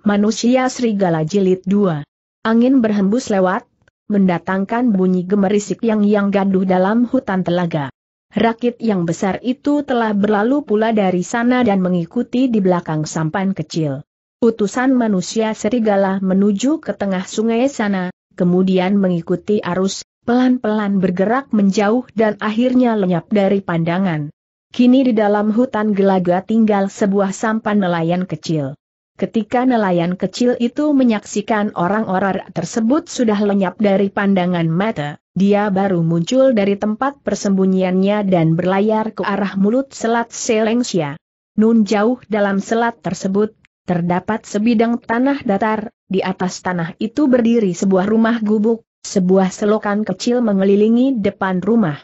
Manusia Serigala Jilid 2 Angin berhembus lewat, mendatangkan bunyi gemerisik yang yang gaduh dalam hutan telaga. Rakit yang besar itu telah berlalu pula dari sana dan mengikuti di belakang sampan kecil. Utusan manusia serigala menuju ke tengah sungai sana, kemudian mengikuti arus, pelan-pelan bergerak menjauh dan akhirnya lenyap dari pandangan. Kini di dalam hutan gelaga tinggal sebuah sampan nelayan kecil. Ketika nelayan kecil itu menyaksikan orang-orang tersebut sudah lenyap dari pandangan mata, dia baru muncul dari tempat persembunyiannya dan berlayar ke arah mulut selat Selengsia. Nun jauh dalam selat tersebut, terdapat sebidang tanah datar, di atas tanah itu berdiri sebuah rumah gubuk, sebuah selokan kecil mengelilingi depan rumah.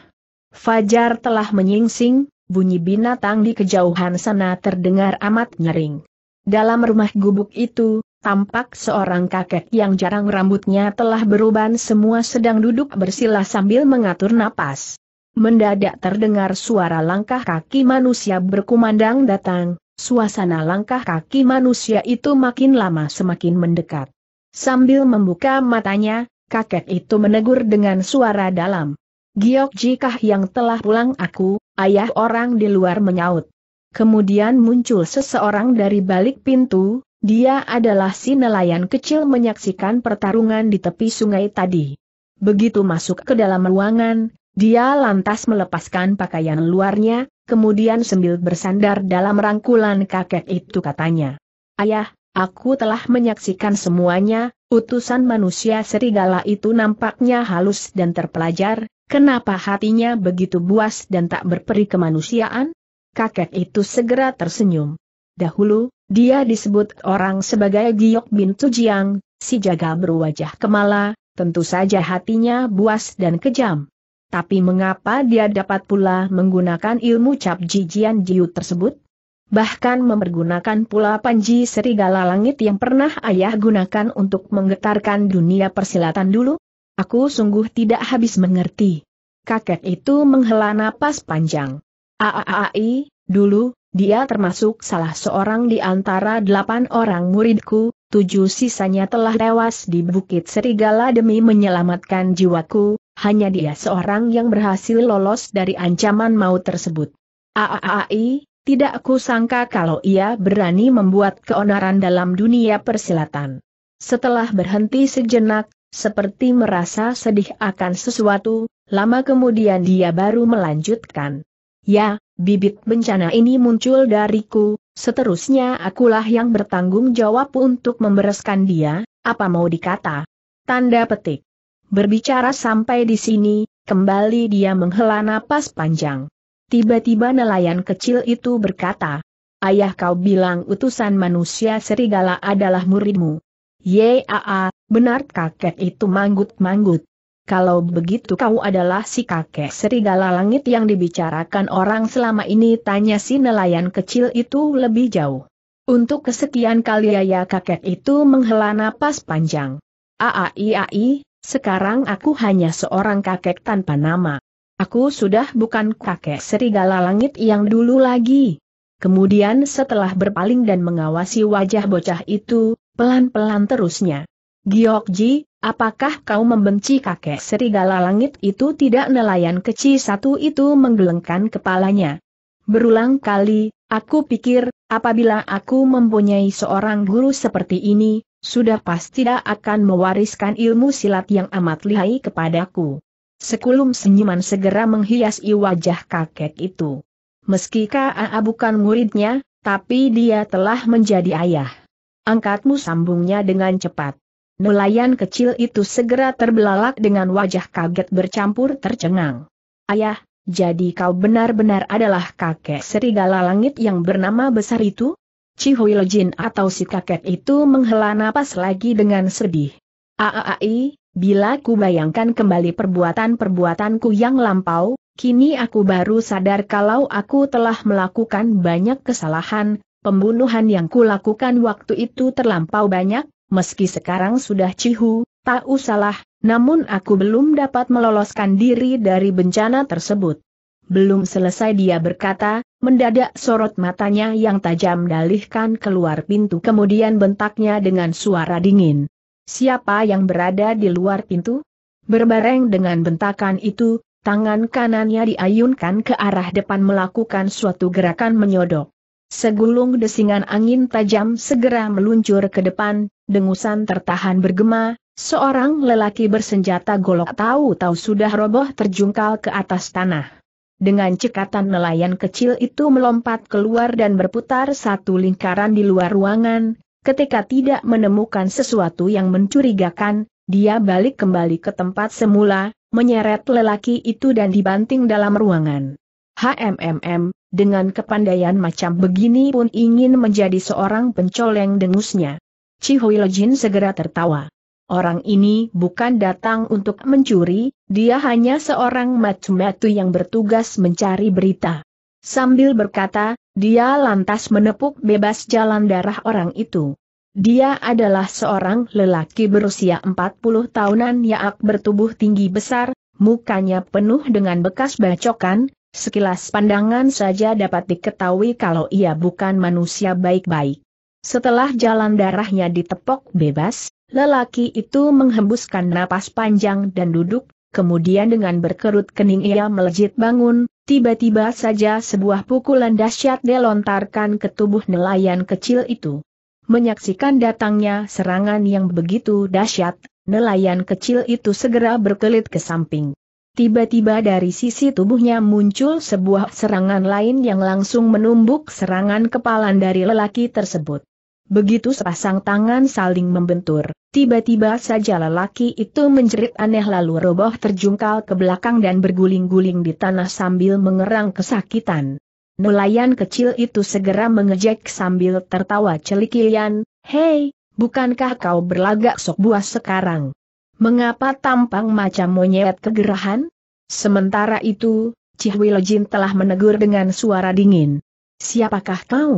Fajar telah menyingsing, bunyi binatang di kejauhan sana terdengar amat nyering. Dalam rumah gubuk itu, tampak seorang kakek yang jarang rambutnya telah beruban semua sedang duduk bersila sambil mengatur napas. Mendadak terdengar suara langkah kaki manusia berkumandang datang, suasana langkah kaki manusia itu makin lama semakin mendekat. Sambil membuka matanya, kakek itu menegur dengan suara dalam. Giok jikah yang telah pulang aku, ayah orang di luar menyaut. Kemudian muncul seseorang dari balik pintu, dia adalah si nelayan kecil menyaksikan pertarungan di tepi sungai tadi. Begitu masuk ke dalam ruangan, dia lantas melepaskan pakaian luarnya, kemudian sambil bersandar dalam rangkulan kakek itu katanya. Ayah, aku telah menyaksikan semuanya, utusan manusia serigala itu nampaknya halus dan terpelajar, kenapa hatinya begitu buas dan tak berperi kemanusiaan? kakek itu segera tersenyum. Dahulu, dia disebut orang sebagai Giok Bin Tujiang, si jaga berwajah kemala, tentu saja hatinya buas dan kejam. Tapi mengapa dia dapat pula menggunakan ilmu cap jijian jiu tersebut? Bahkan mempergunakan pula panji serigala langit yang pernah ayah gunakan untuk menggetarkan dunia persilatan dulu? Aku sungguh tidak habis mengerti. Kakek itu menghela napas panjang. Aaai, dulu, dia termasuk salah seorang di antara delapan orang muridku, tujuh sisanya telah tewas di Bukit Serigala demi menyelamatkan jiwaku, hanya dia seorang yang berhasil lolos dari ancaman maut tersebut. Aaai, tidak ku sangka kalau ia berani membuat keonaran dalam dunia persilatan. Setelah berhenti sejenak, seperti merasa sedih akan sesuatu, lama kemudian dia baru melanjutkan. Ya, bibit bencana ini muncul dariku, seterusnya akulah yang bertanggung jawab untuk membereskan dia, apa mau dikata. Tanda petik. Berbicara sampai di sini, kembali dia menghela napas panjang. Tiba-tiba nelayan kecil itu berkata, Ayah kau bilang utusan manusia serigala adalah muridmu. Yaa, benar kakek itu manggut-manggut. Kalau begitu kau adalah si kakek serigala langit yang dibicarakan orang selama ini tanya si nelayan kecil itu lebih jauh. Untuk kesekian kali ya kakek itu menghela napas panjang. Aai iya, sekarang aku hanya seorang kakek tanpa nama. Aku sudah bukan kakek serigala langit yang dulu lagi. Kemudian setelah berpaling dan mengawasi wajah bocah itu, pelan-pelan terusnya. Giokji, Apakah kau membenci kakek serigala langit itu tidak nelayan kecil satu itu menggelengkan kepalanya. Berulang kali, aku pikir, apabila aku mempunyai seorang guru seperti ini, sudah pasti tidak akan mewariskan ilmu silat yang amat lihai kepadaku. Sekulum senyuman segera menghiasi wajah kakek itu. Meski K.A.A. bukan muridnya, tapi dia telah menjadi ayah. Angkatmu sambungnya dengan cepat. Nelayan kecil itu segera terbelalak dengan wajah kaget bercampur tercengang. Ayah, jadi kau benar-benar adalah kakek serigala langit yang bernama besar itu? Lejin atau si kakek itu menghela napas lagi dengan sedih. Aaai, bila ku bayangkan kembali perbuatan-perbuatanku yang lampau, kini aku baru sadar kalau aku telah melakukan banyak kesalahan, pembunuhan yang kulakukan waktu itu terlampau banyak, meski sekarang sudah cihu, tak usahlah, namun aku belum dapat meloloskan diri dari bencana tersebut. Belum selesai dia berkata, mendadak sorot matanya yang tajam dalihkan keluar pintu kemudian bentaknya dengan suara dingin. Siapa yang berada di luar pintu? Berbareng dengan bentakan itu, tangan kanannya diayunkan ke arah depan melakukan suatu gerakan menyodok. Segulung desingan angin tajam segera meluncur ke depan, dengusan tertahan bergema, seorang lelaki bersenjata golok tahu-tahu sudah roboh terjungkal ke atas tanah. Dengan cekatan nelayan kecil itu melompat keluar dan berputar satu lingkaran di luar ruangan, ketika tidak menemukan sesuatu yang mencurigakan, dia balik kembali ke tempat semula, menyeret lelaki itu dan dibanting dalam ruangan. HMMM, dengan kepandaian macam begini pun ingin menjadi seorang pencoleng dengusnya. Chihui Lejin segera tertawa. Orang ini bukan datang untuk mencuri, dia hanya seorang matu-matu yang bertugas mencari berita. Sambil berkata, dia lantas menepuk bebas jalan darah orang itu. Dia adalah seorang lelaki berusia 40 tahunan yang bertubuh tinggi besar, mukanya penuh dengan bekas bacokan, Sekilas pandangan saja dapat diketahui kalau ia bukan manusia baik-baik. Setelah jalan darahnya ditepok bebas, lelaki itu menghembuskan napas panjang dan duduk, kemudian dengan berkerut kening ia melejit bangun, tiba-tiba saja sebuah pukulan dahsyat dilontarkan ke tubuh nelayan kecil itu. Menyaksikan datangnya serangan yang begitu dahsyat, nelayan kecil itu segera berkelit ke samping. Tiba-tiba dari sisi tubuhnya muncul sebuah serangan lain yang langsung menumbuk serangan kepalan dari lelaki tersebut. Begitu sepasang tangan saling membentur, tiba-tiba saja lelaki itu menjerit aneh lalu roboh terjungkal ke belakang dan berguling-guling di tanah sambil mengerang kesakitan. Nelayan kecil itu segera mengejek sambil tertawa celikian, Hei, bukankah kau berlagak sok buas sekarang? Mengapa tampang macam monyet kegerahan? Sementara itu, Jin telah menegur dengan suara dingin. Siapakah kau?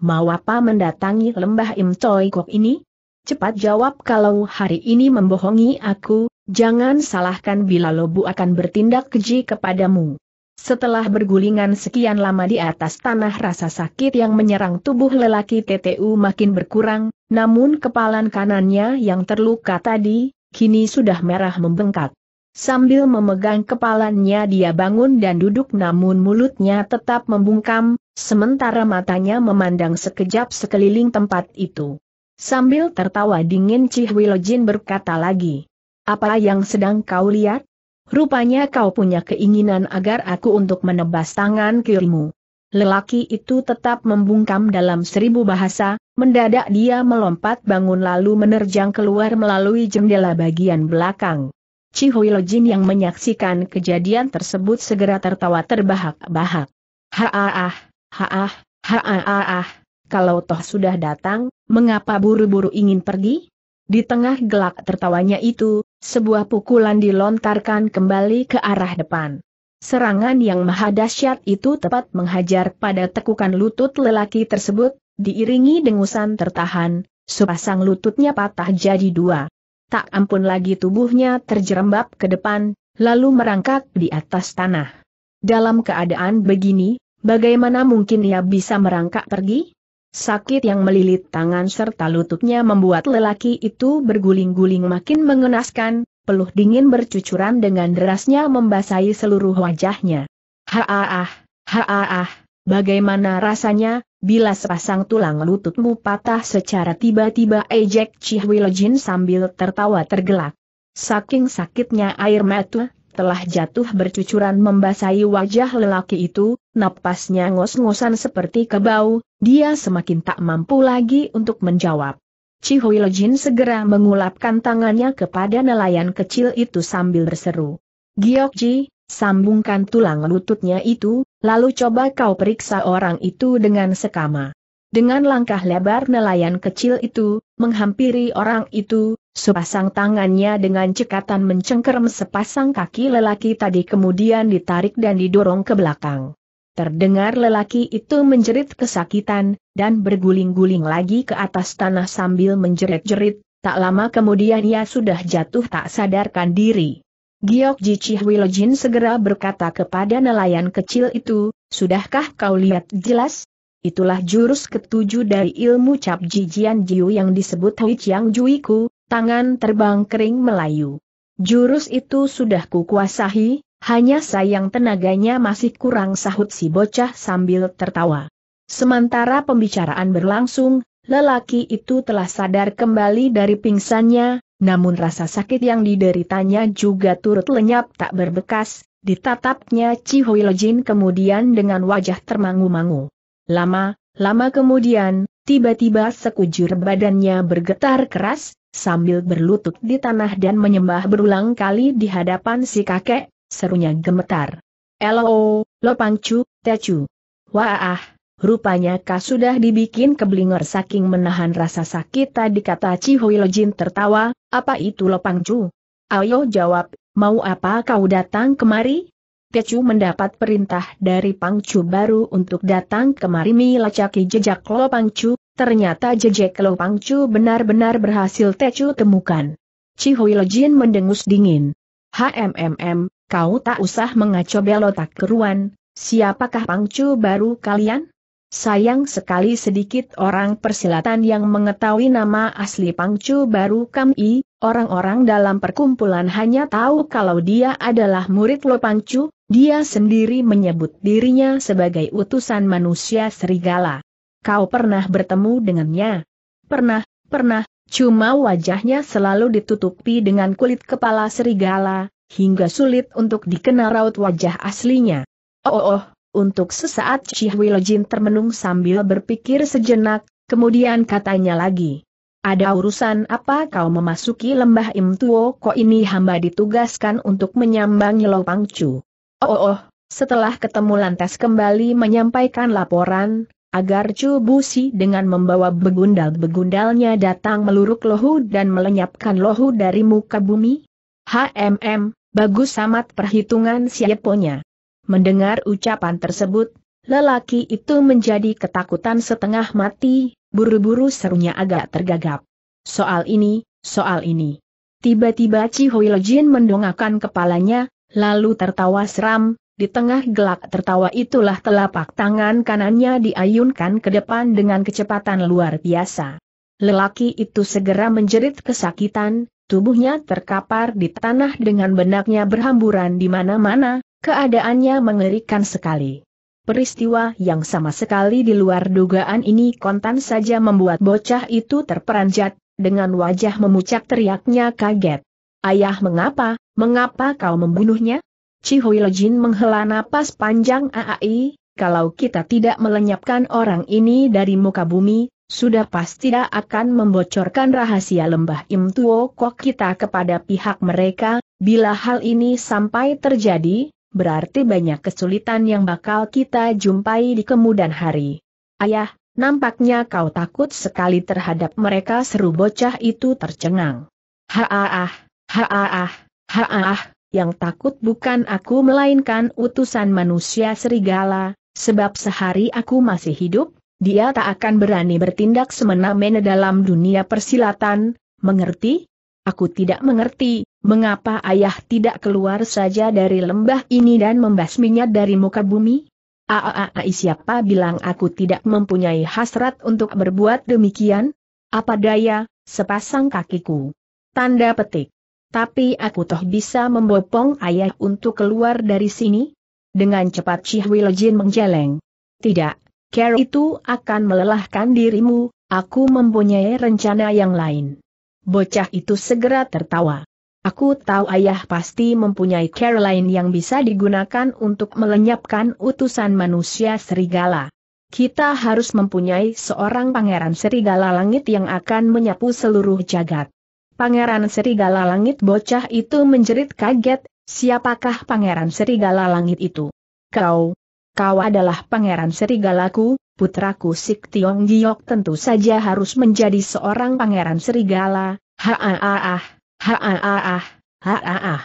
Mau apa mendatangi lembah Im Toi Kok ini? Cepat jawab kalau hari ini membohongi aku, jangan salahkan bila lobu akan bertindak keji kepadamu. Setelah bergulingan sekian lama di atas tanah rasa sakit yang menyerang tubuh lelaki TTU makin berkurang, namun kepalan kanannya yang terluka tadi, kini sudah merah membengkak. Sambil memegang kepalanya dia bangun dan duduk namun mulutnya tetap membungkam, sementara matanya memandang sekejap sekeliling tempat itu. Sambil tertawa dingin Cihwilojin berkata lagi, Apa yang sedang kau lihat? Rupanya kau punya keinginan agar aku untuk menebas tangan kirimu. Lelaki itu tetap membungkam dalam seribu bahasa, mendadak dia melompat bangun lalu menerjang keluar melalui jendela bagian belakang. Chihuilo Lojin yang menyaksikan kejadian tersebut segera tertawa terbahak-bahak. Haaah, haaah, haaah, kalau toh sudah datang, mengapa buru-buru ingin pergi? Di tengah gelak tertawanya itu, sebuah pukulan dilontarkan kembali ke arah depan. Serangan yang maha dahsyat itu tepat menghajar pada tekukan lutut lelaki tersebut, diiringi dengusan tertahan, sepasang lututnya patah jadi dua. Tak ampun lagi tubuhnya terjerembab ke depan, lalu merangkak di atas tanah. Dalam keadaan begini, bagaimana mungkin ia bisa merangkak pergi? Sakit yang melilit tangan serta lututnya membuat lelaki itu berguling-guling makin mengenaskan, peluh dingin bercucuran dengan derasnya membasahi seluruh wajahnya. Haaah, haaah, bagaimana rasanya, bila sepasang tulang lututmu patah secara tiba-tiba ejek Cihwilojin sambil tertawa tergelak. Saking sakitnya air mata, telah jatuh bercucuran membasahi wajah lelaki itu, napasnya ngos-ngosan seperti kebau, dia semakin tak mampu lagi untuk menjawab. Chihuil Jin segera mengulapkan tangannya kepada nelayan kecil itu sambil berseru. Ji, sambungkan tulang lututnya itu, lalu coba kau periksa orang itu dengan sekama. Dengan langkah lebar nelayan kecil itu, menghampiri orang itu, sepasang tangannya dengan cekatan mencengkeram sepasang kaki lelaki tadi kemudian ditarik dan didorong ke belakang. Terdengar lelaki itu menjerit kesakitan, dan berguling-guling lagi ke atas tanah sambil menjerit-jerit, tak lama kemudian ia sudah jatuh tak sadarkan diri. Giok Jicih Wilojin segera berkata kepada nelayan kecil itu, Sudahkah kau lihat jelas? Itulah jurus ketujuh dari ilmu cap jijian jiu yang disebut Hui Chiang Juiku, tangan terbang kering Melayu. Jurus itu sudah kukuasahi, hanya sayang tenaganya masih kurang sahut si bocah sambil tertawa. Sementara pembicaraan berlangsung, lelaki itu telah sadar kembali dari pingsannya, namun rasa sakit yang dideritanya juga turut lenyap tak berbekas, ditatapnya Chi Jin kemudian dengan wajah termangu-mangu. Lama, lama kemudian, tiba-tiba sekujur badannya bergetar keras, sambil berlutut di tanah dan menyembah berulang kali di hadapan si kakek, serunya gemetar. Lo, lo pangcu, tecu. Wah, rupanya kah sudah dibikin keblinger saking menahan rasa sakit tadi kata Cihui Lojin tertawa, apa itu lo pangcu? Ayo jawab, mau apa kau datang kemari? Tecu mendapat perintah dari Pangcu baru untuk datang kemari melacaki jejak Lo Pangcu, ternyata jejak Lo Pangcu benar-benar berhasil Tecu temukan. Cihui Lojin mendengus dingin. HMMM, Kau tak usah mengacau belotak keruan, siapakah pangcu baru kalian? Sayang sekali sedikit orang persilatan yang mengetahui nama asli pangcu baru kami, orang-orang dalam perkumpulan hanya tahu kalau dia adalah murid Lo Pangcu, dia sendiri menyebut dirinya sebagai utusan manusia serigala. Kau pernah bertemu dengannya? Pernah, pernah, cuma wajahnya selalu ditutupi dengan kulit kepala serigala, hingga sulit untuk dikenal raut wajah aslinya. Oh oh, oh untuk sesaat Cih Wilojin termenung sambil berpikir sejenak, kemudian katanya lagi. Ada urusan apa kau memasuki lembah Imtuo Kok ini hamba ditugaskan untuk menyambangi lo Pangcu. Oh, oh, oh, setelah ketemu lantas kembali menyampaikan laporan, agar Chu Busi dengan membawa begundal-begundalnya datang meluruk lohu dan melenyapkan lohu dari muka bumi? HMM, Bagus amat perhitungan siaponya. Mendengar ucapan tersebut, lelaki itu menjadi ketakutan setengah mati, buru-buru serunya agak tergagap. Soal ini, soal ini. Tiba-tiba Chi Hoi Lejin mendongakkan kepalanya, lalu tertawa seram, di tengah gelak tertawa itulah telapak tangan kanannya diayunkan ke depan dengan kecepatan luar biasa. Lelaki itu segera menjerit kesakitan, Tubuhnya terkapar di tanah dengan benaknya berhamburan di mana-mana, keadaannya mengerikan sekali. Peristiwa yang sama sekali di luar dugaan ini kontan saja membuat bocah itu terperanjat, dengan wajah memucak teriaknya kaget. Ayah mengapa, mengapa kau membunuhnya? Chihoy Lejin menghela napas panjang aai, kalau kita tidak melenyapkan orang ini dari muka bumi, sudah pasti tidak akan membocorkan rahasia lembah Im Tuo Kok kita kepada pihak mereka, bila hal ini sampai terjadi, berarti banyak kesulitan yang bakal kita jumpai di kemudian hari. Ayah, nampaknya kau takut sekali terhadap mereka seru bocah itu tercengang. Haaah, haaah, haaah, yang takut bukan aku melainkan utusan manusia serigala, sebab sehari aku masih hidup, dia tak akan berani bertindak semena-mena dalam dunia persilatan, mengerti? Aku tidak mengerti, mengapa ayah tidak keluar saja dari lembah ini dan membasminya dari muka bumi? Aaai siapa bilang aku tidak mempunyai hasrat untuk berbuat demikian? Apa daya, sepasang kakiku. Tanda petik. Tapi aku toh bisa membopong ayah untuk keluar dari sini? Dengan cepat Cihwilejin menjeleng. Tidak, care itu akan melelahkan dirimu, aku mempunyai rencana yang lain. Bocah itu segera tertawa. Aku tahu ayah pasti mempunyai Caroline lain yang bisa digunakan untuk melenyapkan utusan manusia serigala. Kita harus mempunyai seorang pangeran serigala langit yang akan menyapu seluruh jagat. Pangeran serigala langit bocah itu menjerit kaget, siapakah pangeran serigala langit itu? Kau, kau adalah pangeran serigalaku, putraku Sik Tiong Giok tentu saja harus menjadi seorang pangeran serigala, haaah, haaah, haaah.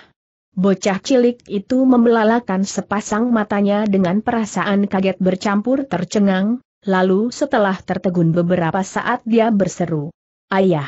Bocah cilik itu membelalakan sepasang matanya dengan perasaan kaget bercampur tercengang, lalu setelah tertegun beberapa saat dia berseru. Ayah!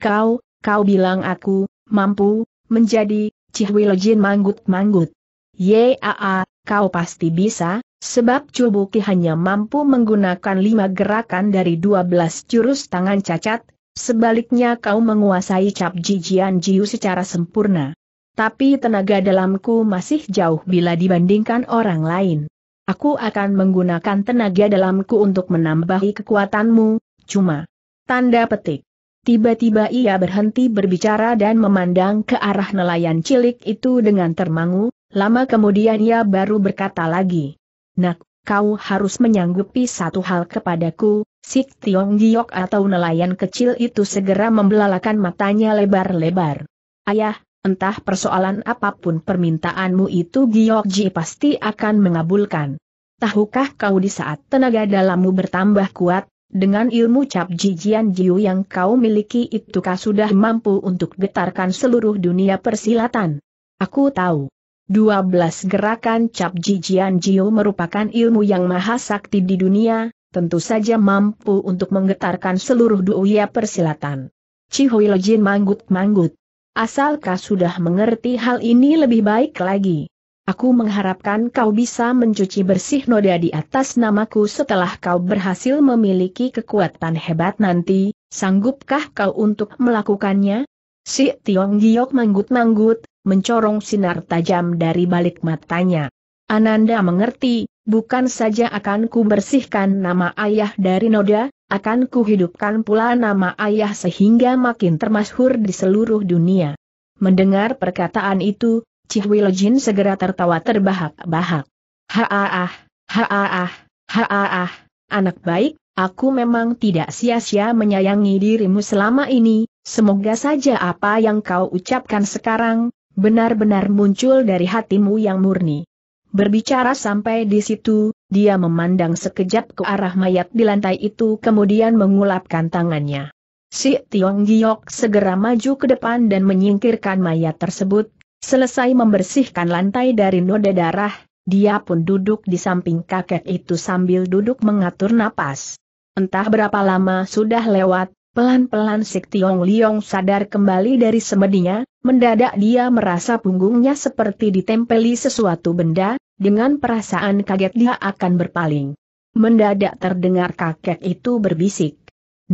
Kau, kau bilang aku, mampu, menjadi, Cihwilojin manggut-manggut. Yaa, kau pasti bisa, Sebab Cubuki hanya mampu menggunakan lima gerakan dari dua belas jurus tangan cacat, sebaliknya kau menguasai cap jijian jiu secara sempurna. Tapi tenaga dalamku masih jauh bila dibandingkan orang lain. Aku akan menggunakan tenaga dalamku untuk menambahi kekuatanmu, cuma. Tanda petik. Tiba-tiba ia berhenti berbicara dan memandang ke arah nelayan cilik itu dengan termangu, lama kemudian ia baru berkata lagi. Nak, kau harus menyanggupi satu hal kepadaku, Si Tiong Giok atau nelayan kecil itu segera membelalakan matanya lebar-lebar. Ayah, entah persoalan apapun permintaanmu itu Giok Ji pasti akan mengabulkan. Tahukah kau di saat tenaga dalammu bertambah kuat, dengan ilmu cap jijian jiu yang kau miliki itukah sudah mampu untuk getarkan seluruh dunia persilatan? Aku tahu. 12 gerakan cap jijian Jiu merupakan ilmu yang maha sakti di dunia, tentu saja mampu untuk menggetarkan seluruh dunia persilatan. Cihui Lojin manggut-manggut. Asalkah sudah mengerti hal ini lebih baik lagi? Aku mengharapkan kau bisa mencuci bersih noda di atas namaku setelah kau berhasil memiliki kekuatan hebat nanti, sanggupkah kau untuk melakukannya? Si Tiong Giok manggut-manggut, mencorong sinar tajam dari balik matanya. Ananda mengerti, bukan saja akan ku bersihkan nama ayah dari noda, akan ku hidupkan pula nama ayah sehingga makin termasyhur di seluruh dunia. Mendengar perkataan itu, Cihwilojin segera tertawa terbahak-bahak. Haaah, haaah, haaah, anak baik, aku memang tidak sia-sia menyayangi dirimu selama ini, semoga saja apa yang kau ucapkan sekarang, benar-benar muncul dari hatimu yang murni. Berbicara sampai di situ, dia memandang sekejap ke arah mayat di lantai itu kemudian mengulapkan tangannya. Si Tiong Giok segera maju ke depan dan menyingkirkan mayat tersebut, selesai membersihkan lantai dari noda darah, dia pun duduk di samping kakek itu sambil duduk mengatur napas. Entah berapa lama sudah lewat, Pelan-pelan Si Tiong Liong sadar kembali dari semedinya, Mendadak dia merasa punggungnya seperti ditempeli sesuatu benda, dengan perasaan kaget dia akan berpaling. Mendadak terdengar kakek itu berbisik.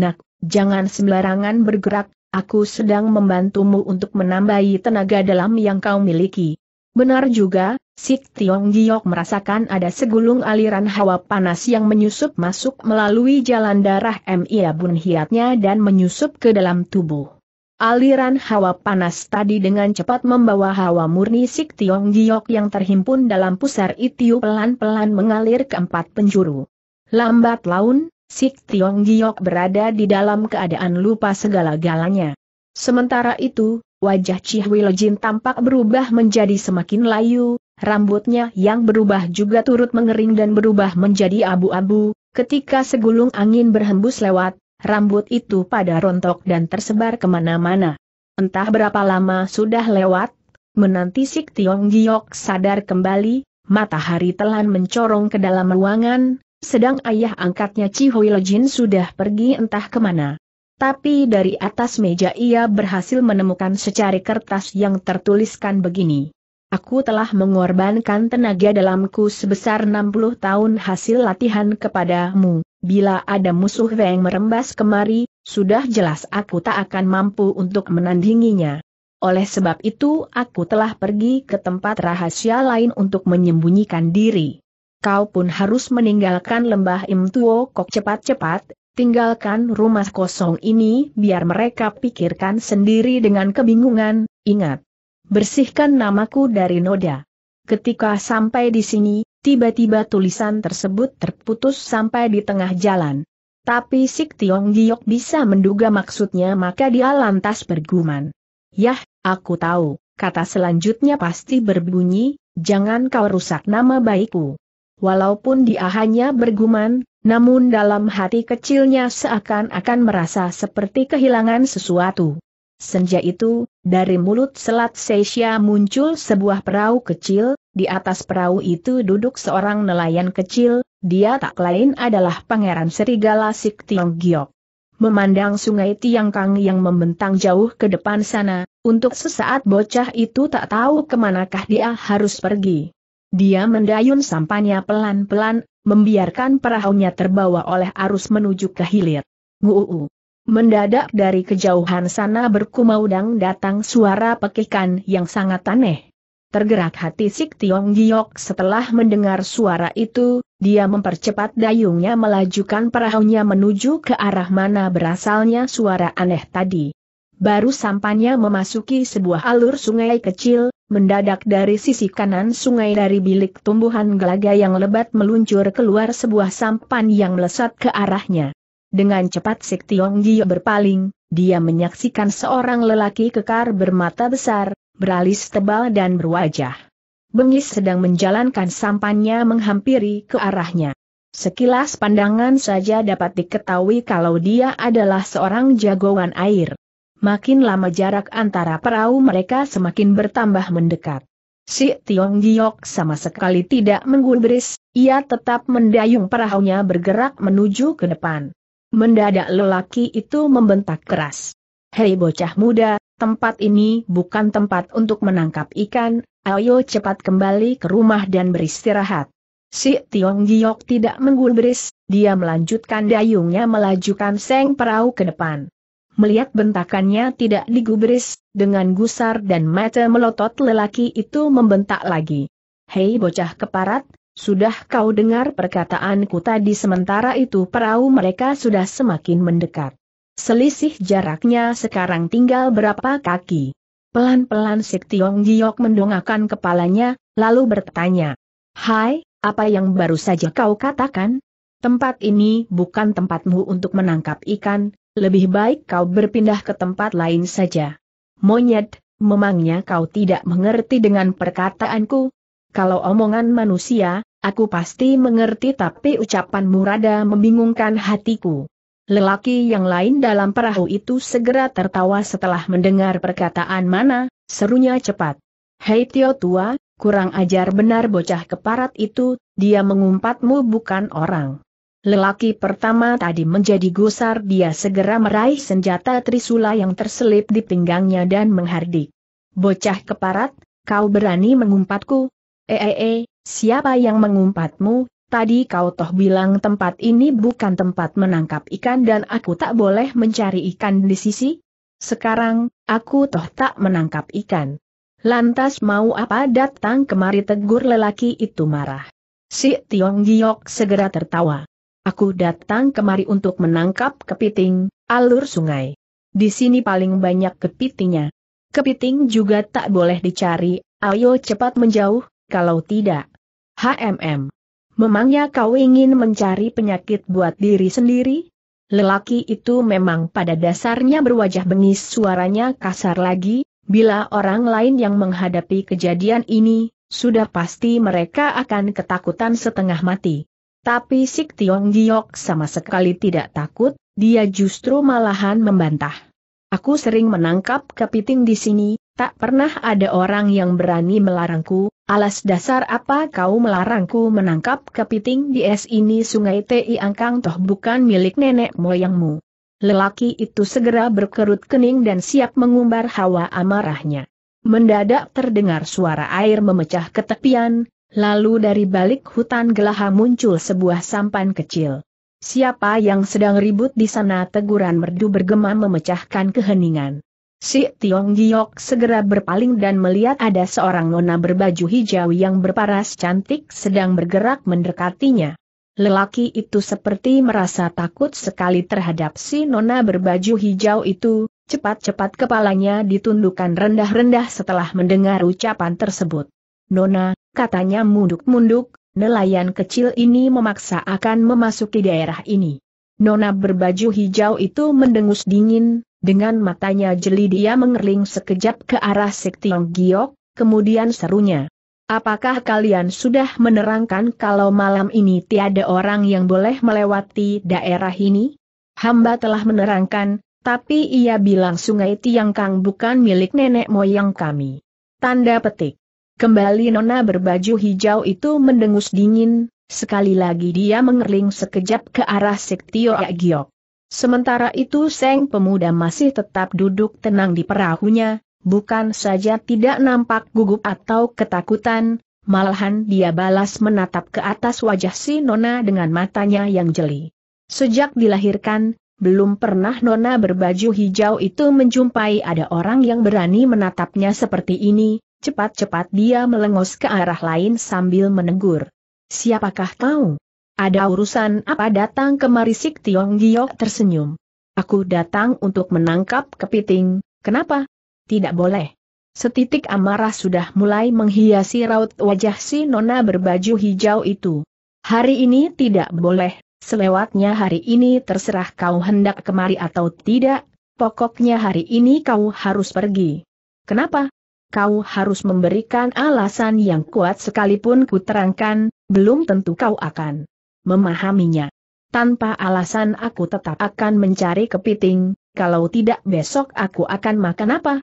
Nak, jangan sembarangan bergerak, aku sedang membantumu untuk menambahi tenaga dalam yang kau miliki. Benar juga, Sik Tiong Giok merasakan ada segulung aliran hawa panas yang menyusup masuk melalui jalan darah Mia Bun Hiatnya dan menyusup ke dalam tubuh. Aliran hawa panas tadi dengan cepat membawa hawa murni Sik Tiong Giok yang terhimpun dalam pusar itu pelan-pelan mengalir ke empat penjuru. Lambat laun, Sik Tiong Giok berada di dalam keadaan lupa segala-galanya. Sementara itu, wajah Cihwi Jin tampak berubah menjadi semakin layu, rambutnya yang berubah juga turut mengering dan berubah menjadi abu-abu, ketika segulung angin berhembus lewat, rambut itu pada rontok dan tersebar kemana-mana. Entah berapa lama sudah lewat, menanti Sik Tiong Giok sadar kembali, matahari telan mencorong ke dalam ruangan, sedang ayah angkatnya Chi Lojin sudah pergi entah kemana. Tapi dari atas meja ia berhasil menemukan secari kertas yang tertuliskan begini. Aku telah mengorbankan tenaga dalamku sebesar 60 tahun hasil latihan kepadamu. Bila ada musuh yang merembas kemari, sudah jelas aku tak akan mampu untuk menandinginya. Oleh sebab itu aku telah pergi ke tempat rahasia lain untuk menyembunyikan diri. Kau pun harus meninggalkan lembah Imtuo Kok cepat-cepat, tinggalkan rumah kosong ini biar mereka pikirkan sendiri dengan kebingungan, ingat. Bersihkan namaku dari noda. Ketika sampai di sini, Tiba-tiba tulisan tersebut terputus sampai di tengah jalan. Tapi Sik Tiong Giok bisa menduga maksudnya maka dia lantas berguman. Yah, aku tahu, kata selanjutnya pasti berbunyi, jangan kau rusak nama baikku. Walaupun dia hanya berguman, namun dalam hati kecilnya seakan-akan merasa seperti kehilangan sesuatu. Senja itu, dari mulut selat Seisha muncul sebuah perahu kecil, di atas perahu itu duduk seorang nelayan kecil, dia tak lain adalah Pangeran Serigala Sik Tiong Giok. Memandang sungai Tiangkang yang membentang jauh ke depan sana, untuk sesaat bocah itu tak tahu kemanakah dia harus pergi. Dia mendayun sampannya pelan-pelan, membiarkan perahunya terbawa oleh arus menuju ke hilir. Nguu. Mendadak dari kejauhan sana berkumaudang datang suara pekikan yang sangat aneh. Tergerak hati Sik Tiong Giok setelah mendengar suara itu, dia mempercepat dayungnya melajukan perahunya menuju ke arah mana berasalnya suara aneh tadi. Baru sampannya memasuki sebuah alur sungai kecil, mendadak dari sisi kanan sungai dari bilik tumbuhan gelaga yang lebat meluncur keluar sebuah sampan yang melesat ke arahnya. Dengan cepat Sik Tiong Gio berpaling, dia menyaksikan seorang lelaki kekar bermata besar, beralis tebal dan berwajah. Bengis sedang menjalankan sampannya menghampiri ke arahnya. Sekilas pandangan saja dapat diketahui kalau dia adalah seorang jagoan air. Makin lama jarak antara perahu mereka semakin bertambah mendekat. Si Tiong Giok sama sekali tidak menggubris, ia tetap mendayung perahunya bergerak menuju ke depan. Mendadak lelaki itu membentak keras. Hei bocah muda, tempat ini bukan tempat untuk menangkap ikan, ayo cepat kembali ke rumah dan beristirahat. Si Tiong Giok tidak menggulbris, dia melanjutkan dayungnya melajukan seng perahu ke depan. Melihat bentakannya tidak digubris, dengan gusar dan mata melotot lelaki itu membentak lagi. Hei bocah keparat, sudah kau dengar perkataanku tadi sementara itu perahu mereka sudah semakin mendekat. Selisih jaraknya sekarang tinggal berapa kaki. Pelan-pelan Sik Tiong Giok mendongakkan kepalanya, lalu bertanya. Hai, apa yang baru saja kau katakan? Tempat ini bukan tempatmu untuk menangkap ikan, lebih baik kau berpindah ke tempat lain saja. Monyet, memangnya kau tidak mengerti dengan perkataanku, kalau omongan manusia, aku pasti mengerti tapi ucapanmu rada membingungkan hatiku. Lelaki yang lain dalam perahu itu segera tertawa setelah mendengar perkataan mana, serunya cepat. Hei Tio tua, kurang ajar benar bocah keparat itu, dia mengumpatmu bukan orang. Lelaki pertama tadi menjadi gusar dia segera meraih senjata trisula yang terselip di pinggangnya dan menghardik. Bocah keparat, kau berani mengumpatku, Eh eh eh, siapa yang mengumpatmu, tadi kau toh bilang tempat ini bukan tempat menangkap ikan dan aku tak boleh mencari ikan di sisi? Sekarang, aku toh tak menangkap ikan. Lantas mau apa datang kemari tegur lelaki itu marah. Si Tiong Giok segera tertawa. Aku datang kemari untuk menangkap kepiting, alur sungai. Di sini paling banyak kepitingnya. Kepiting juga tak boleh dicari, ayo cepat menjauh, kalau tidak. HMM. Memangnya kau ingin mencari penyakit buat diri sendiri? Lelaki itu memang pada dasarnya berwajah bengis suaranya kasar lagi, bila orang lain yang menghadapi kejadian ini, sudah pasti mereka akan ketakutan setengah mati. Tapi Sik Tiong Giok sama sekali tidak takut, dia justru malahan membantah. Aku sering menangkap kepiting di sini, tak pernah ada orang yang berani melarangku, alas dasar apa kau melarangku menangkap kepiting di es ini sungai Ti Angkang toh bukan milik nenek moyangmu. Lelaki itu segera berkerut kening dan siap mengumbar hawa amarahnya. Mendadak terdengar suara air memecah ke tepian, lalu dari balik hutan gelaha muncul sebuah sampan kecil. Siapa yang sedang ribut di sana teguran merdu bergema memecahkan keheningan. Si Tiong Giok segera berpaling dan melihat ada seorang nona berbaju hijau yang berparas cantik sedang bergerak mendekatinya. Lelaki itu seperti merasa takut sekali terhadap si nona berbaju hijau itu, cepat-cepat kepalanya ditundukkan rendah-rendah setelah mendengar ucapan tersebut. Nona, katanya munduk-munduk, nelayan kecil ini memaksa akan memasuki daerah ini. Nona berbaju hijau itu mendengus dingin, dengan matanya jeli dia mengerling sekejap ke arah Sektiong Giok, kemudian serunya. Apakah kalian sudah menerangkan kalau malam ini tiada orang yang boleh melewati daerah ini? Hamba telah menerangkan, tapi ia bilang sungai Tiangkang bukan milik nenek moyang kami. Tanda petik. Kembali nona berbaju hijau itu mendengus dingin, Sekali lagi dia mengerling sekejap ke arah Sektio Agiok. Sementara itu Seng pemuda masih tetap duduk tenang di perahunya, bukan saja tidak nampak gugup atau ketakutan, malahan dia balas menatap ke atas wajah si Nona dengan matanya yang jeli. Sejak dilahirkan, belum pernah Nona berbaju hijau itu menjumpai ada orang yang berani menatapnya seperti ini, cepat-cepat dia melengos ke arah lain sambil menegur. Siapakah kau? Ada urusan apa datang kemari Sik Tiong Giok tersenyum. Aku datang untuk menangkap kepiting, kenapa? Tidak boleh. Setitik amarah sudah mulai menghiasi raut wajah si nona berbaju hijau itu. Hari ini tidak boleh, selewatnya hari ini terserah kau hendak kemari atau tidak, pokoknya hari ini kau harus pergi. Kenapa? kau harus memberikan alasan yang kuat sekalipun ku terangkan, belum tentu kau akan memahaminya. Tanpa alasan aku tetap akan mencari kepiting, kalau tidak besok aku akan makan apa?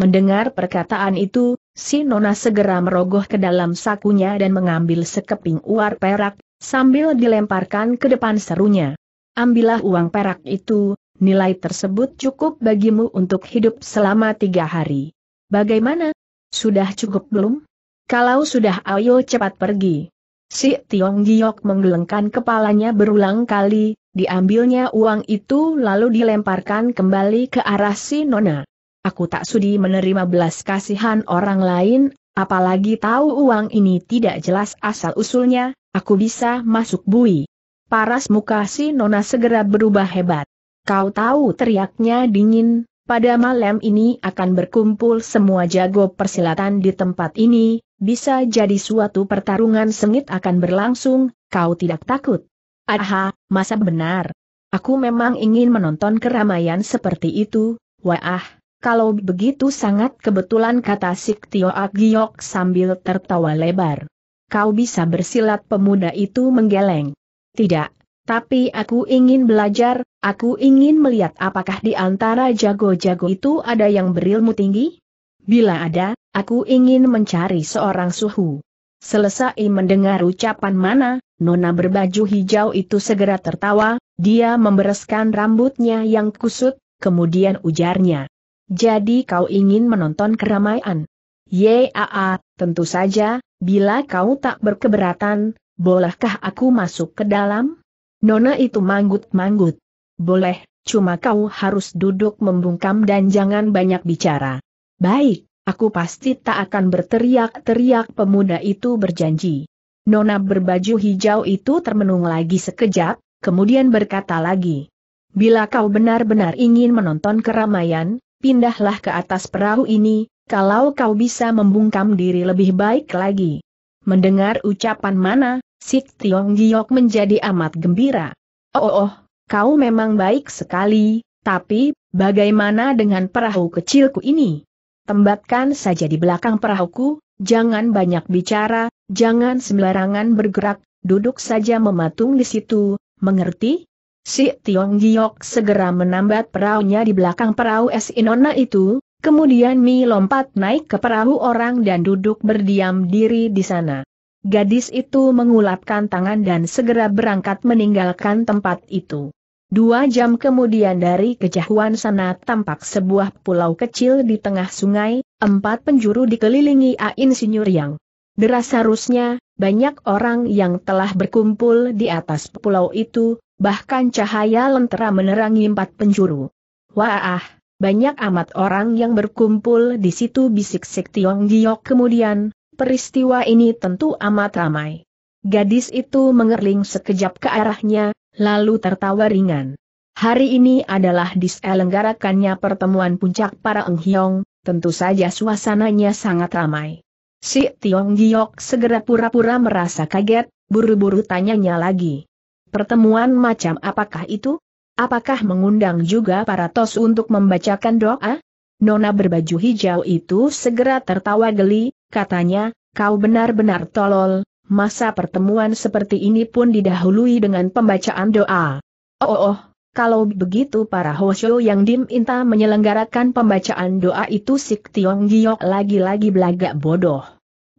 Mendengar perkataan itu, si Nona segera merogoh ke dalam sakunya dan mengambil sekeping uar perak, sambil dilemparkan ke depan serunya. Ambillah uang perak itu, nilai tersebut cukup bagimu untuk hidup selama tiga hari. Bagaimana? Sudah cukup belum? Kalau sudah ayo cepat pergi. Si Tiong Giok menggelengkan kepalanya berulang kali, diambilnya uang itu lalu dilemparkan kembali ke arah si Nona. Aku tak sudi menerima belas kasihan orang lain, apalagi tahu uang ini tidak jelas asal-usulnya, aku bisa masuk bui. Paras muka si Nona segera berubah hebat. Kau tahu teriaknya dingin, pada malam ini akan berkumpul semua jago persilatan di tempat ini, bisa jadi suatu pertarungan sengit akan berlangsung, kau tidak takut. Aha, masa benar. Aku memang ingin menonton keramaian seperti itu, wah, kalau begitu sangat kebetulan kata Siktio Agiok sambil tertawa lebar. Kau bisa bersilat pemuda itu menggeleng. Tidak, tapi aku ingin belajar, aku ingin melihat apakah di antara jago-jago itu ada yang berilmu tinggi? Bila ada, aku ingin mencari seorang suhu. Selesai mendengar ucapan mana, Nona berbaju hijau itu segera tertawa, dia membereskan rambutnya yang kusut, kemudian ujarnya. Jadi kau ingin menonton keramaian? Yaa, tentu saja, bila kau tak berkeberatan, bolehkah aku masuk ke dalam? Nona itu manggut-manggut. Boleh, cuma kau harus duduk membungkam dan jangan banyak bicara. Baik, aku pasti tak akan berteriak-teriak pemuda itu berjanji. Nona berbaju hijau itu termenung lagi sekejap, kemudian berkata lagi. Bila kau benar-benar ingin menonton keramaian, pindahlah ke atas perahu ini, kalau kau bisa membungkam diri lebih baik lagi. Mendengar ucapan mana, Sik Tiong Giok menjadi amat gembira. Oh, oh, oh, kau memang baik sekali, tapi, bagaimana dengan perahu kecilku ini? Tembakkan saja di belakang perahuku, jangan banyak bicara, jangan sembarangan bergerak, duduk saja mematung di situ, mengerti? Si Tiong Giok segera menambat perahunya di belakang perahu es Inona itu, kemudian Mi lompat naik ke perahu orang dan duduk berdiam diri di sana. Gadis itu mengulapkan tangan dan segera berangkat meninggalkan tempat itu. Dua jam kemudian dari kejauhan sana tampak sebuah pulau kecil di tengah sungai, empat penjuru dikelilingi Ain Sinyur yang deras harusnya, banyak orang yang telah berkumpul di atas pulau itu, bahkan cahaya lentera menerangi empat penjuru. Wah, banyak amat orang yang berkumpul di situ bisik Sik Tiong Giok kemudian, Peristiwa ini tentu amat ramai. Gadis itu mengerling sekejap ke arahnya, lalu tertawa ringan. Hari ini adalah diselenggarakannya pertemuan puncak para Enghyong, tentu saja suasananya sangat ramai. Si Tiong Giok segera pura-pura merasa kaget, buru-buru tanyanya lagi. Pertemuan macam apakah itu? Apakah mengundang juga para tos untuk membacakan doa? Nona berbaju hijau itu segera tertawa geli, katanya, kau benar-benar tolol, masa pertemuan seperti ini pun didahului dengan pembacaan doa. Oh, oh, oh kalau begitu para Hosyo yang diminta menyelenggarakan pembacaan doa itu Sik Tiong Giok lagi-lagi belaga bodoh.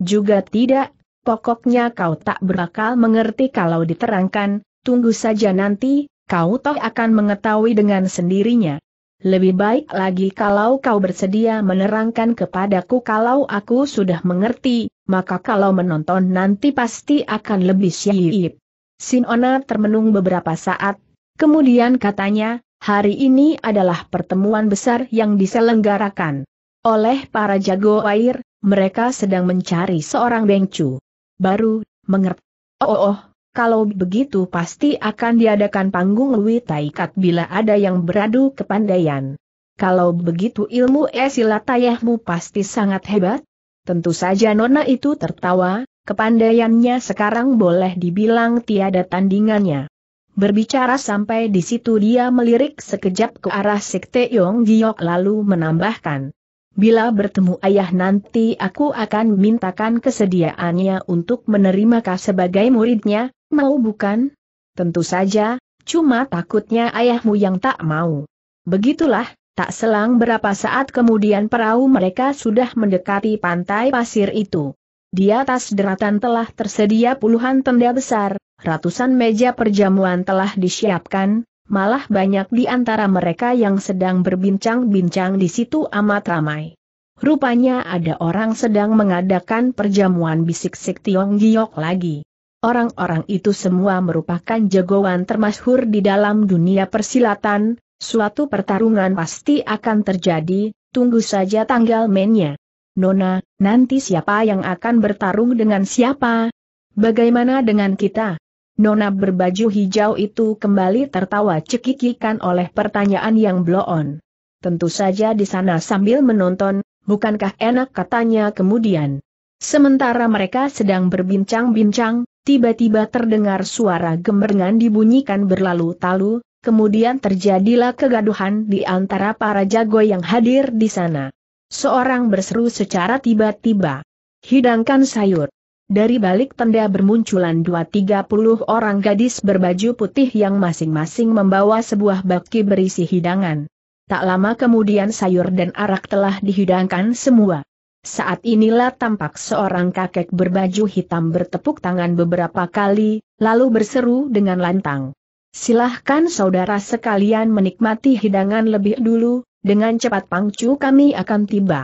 Juga tidak, pokoknya kau tak berakal mengerti kalau diterangkan, tunggu saja nanti, kau toh akan mengetahui dengan sendirinya. Lebih baik lagi kalau kau bersedia menerangkan kepadaku kalau aku sudah mengerti, maka kalau menonton nanti pasti akan lebih syaib. Sinona termenung beberapa saat, kemudian katanya, hari ini adalah pertemuan besar yang diselenggarakan oleh para jago air, mereka sedang mencari seorang bengcu. Baru, mengerti. oh, oh, oh kalau begitu pasti akan diadakan panggung Lui Taikat bila ada yang beradu kepandaian. Kalau begitu ilmu esilatayahmu pasti sangat hebat? Tentu saja Nona itu tertawa, kepandaiannya sekarang boleh dibilang tiada tandingannya. Berbicara sampai di situ dia melirik sekejap ke arah Sekte Yong Giok lalu menambahkan, Bila bertemu ayah nanti aku akan mintakan kesediaannya untuk menerima sebagai muridnya, mau bukan? Tentu saja, cuma takutnya ayahmu yang tak mau. Begitulah, tak selang berapa saat kemudian perahu mereka sudah mendekati pantai pasir itu. Di atas deratan telah tersedia puluhan tenda besar, ratusan meja perjamuan telah disiapkan, Malah banyak di antara mereka yang sedang berbincang-bincang di situ amat ramai. Rupanya ada orang sedang mengadakan perjamuan bisik-sik Tiong Giok lagi. Orang-orang itu semua merupakan jagoan termasyhur di dalam dunia persilatan, suatu pertarungan pasti akan terjadi, tunggu saja tanggal mainnya. Nona, nanti siapa yang akan bertarung dengan siapa? Bagaimana dengan kita? Nona berbaju hijau itu kembali tertawa cekikikan oleh pertanyaan yang bloon. Tentu saja di sana sambil menonton, bukankah enak katanya kemudian. Sementara mereka sedang berbincang-bincang, tiba-tiba terdengar suara gemerengan dibunyikan berlalu-talu, kemudian terjadilah kegaduhan di antara para jago yang hadir di sana. Seorang berseru secara tiba-tiba. Hidangkan sayur. Dari balik tenda bermunculan dua tiga puluh orang gadis berbaju putih yang masing-masing membawa sebuah baki berisi hidangan. Tak lama kemudian sayur dan arak telah dihidangkan semua. Saat inilah tampak seorang kakek berbaju hitam bertepuk tangan beberapa kali, lalu berseru dengan lantang. Silahkan saudara sekalian menikmati hidangan lebih dulu, dengan cepat pangcu kami akan tiba.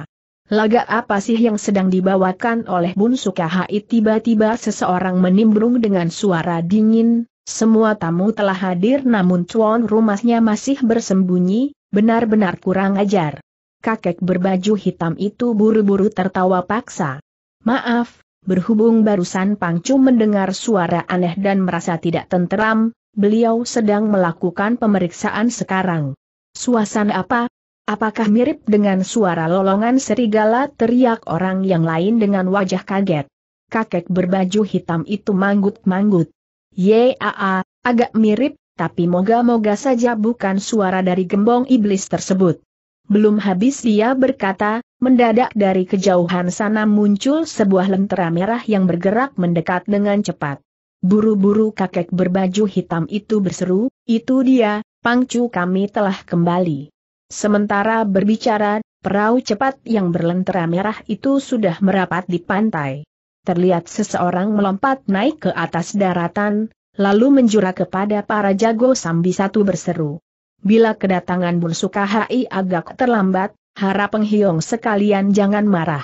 Laga apa sih yang sedang dibawakan oleh Bun Sukahai tiba-tiba seseorang menimbrung dengan suara dingin, semua tamu telah hadir namun cuan rumahnya masih bersembunyi, benar-benar kurang ajar. Kakek berbaju hitam itu buru-buru tertawa paksa. Maaf, berhubung barusan Pangcu mendengar suara aneh dan merasa tidak tenteram, beliau sedang melakukan pemeriksaan sekarang. Suasana apa, Apakah mirip dengan suara lolongan serigala teriak orang yang lain dengan wajah kaget? Kakek berbaju hitam itu manggut-manggut. Yaa, agak mirip, tapi moga-moga saja bukan suara dari gembong iblis tersebut. Belum habis dia berkata, mendadak dari kejauhan sana muncul sebuah lentera merah yang bergerak mendekat dengan cepat. Buru-buru kakek berbaju hitam itu berseru, itu dia, pangcu kami telah kembali. Sementara berbicara, perahu cepat yang berlentera merah itu sudah merapat di pantai. Terlihat seseorang melompat naik ke atas daratan, lalu menjura kepada para jago sambi satu berseru. Bila kedatangan Bun Sukahai agak terlambat, harap penghiong sekalian jangan marah.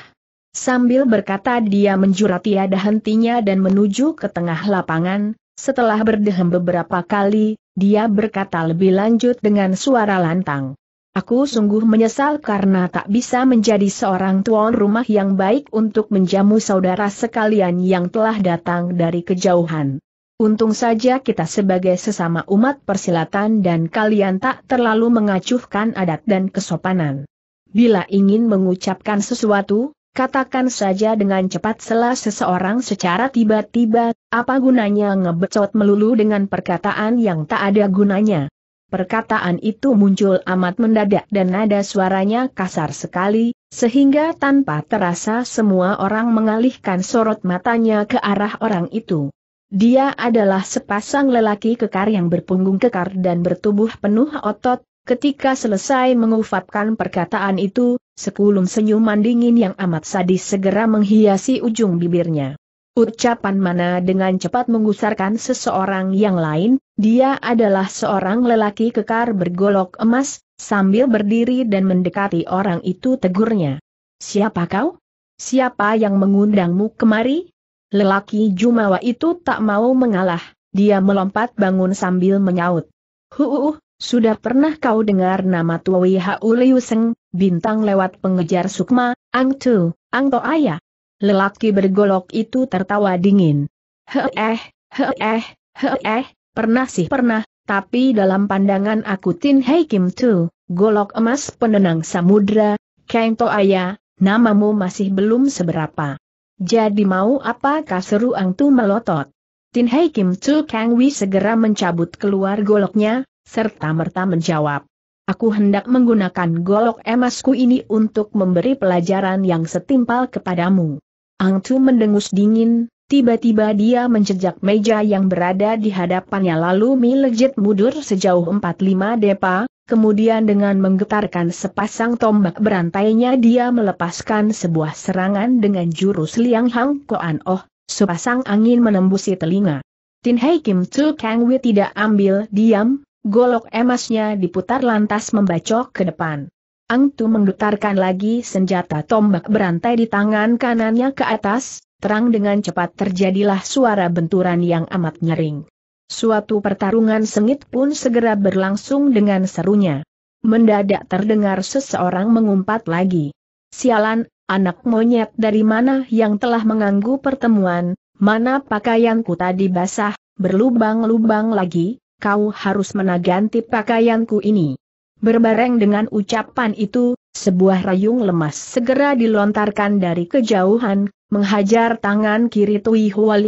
Sambil berkata dia menjura tiada hentinya dan menuju ke tengah lapangan, setelah berdehem beberapa kali, dia berkata lebih lanjut dengan suara lantang. Aku sungguh menyesal karena tak bisa menjadi seorang tuan rumah yang baik untuk menjamu saudara sekalian yang telah datang dari kejauhan. Untung saja kita sebagai sesama umat persilatan dan kalian tak terlalu mengacuhkan adat dan kesopanan. Bila ingin mengucapkan sesuatu, katakan saja dengan cepat sela seseorang secara tiba-tiba, apa gunanya ngebecot melulu dengan perkataan yang tak ada gunanya. Perkataan itu muncul amat mendadak dan nada suaranya kasar sekali, sehingga tanpa terasa semua orang mengalihkan sorot matanya ke arah orang itu. Dia adalah sepasang lelaki kekar yang berpunggung kekar dan bertubuh penuh otot, ketika selesai mengufapkan perkataan itu, sekulum senyuman dingin yang amat sadis segera menghiasi ujung bibirnya. Ucapan mana dengan cepat mengusarkan seseorang yang lain, dia adalah seorang lelaki kekar bergolok emas, sambil berdiri dan mendekati orang itu tegurnya. Siapa kau? Siapa yang mengundangmu kemari? Lelaki Jumawa itu tak mau mengalah, dia melompat bangun sambil menyaut. Huuuh, sudah pernah kau dengar nama Tuwi Hauliuseng, bintang lewat pengejar Sukma, Ang Tu, Ang Ayah? Lelaki bergolok itu tertawa dingin. Heeh, heeh, heeh, pernah sih pernah, tapi dalam pandangan aku Tin Hei Kim Tu, golok emas penenang samudra, Kang Toaya, namamu masih belum seberapa. Jadi mau apa seru Ang Tu melotot? Tin Hei Kim Tu Kang Wi segera mencabut keluar goloknya, serta merta menjawab. Aku hendak menggunakan golok emasku ini untuk memberi pelajaran yang setimpal kepadamu. Ang Tu mendengus dingin, tiba-tiba dia mencejak meja yang berada di hadapannya lalu melejit mundur sejauh 45 depa, kemudian dengan menggetarkan sepasang tombak berantainya dia melepaskan sebuah serangan dengan jurus liang hang koan oh, sepasang angin menembusi telinga. Tin Hei Kim Tu Kang Wei tidak ambil diam, golok emasnya diputar lantas membacok ke depan. Ang Tu menggetarkan lagi senjata tombak berantai di tangan kanannya ke atas, terang dengan cepat terjadilah suara benturan yang amat nyering. Suatu pertarungan sengit pun segera berlangsung dengan serunya. Mendadak terdengar seseorang mengumpat lagi. Sialan, anak monyet dari mana yang telah mengganggu pertemuan, mana pakaianku tadi basah, berlubang-lubang lagi, kau harus menaganti pakaianku ini. Berbareng dengan ucapan itu, sebuah rayung lemas segera dilontarkan dari kejauhan, menghajar tangan kiri Tui Hua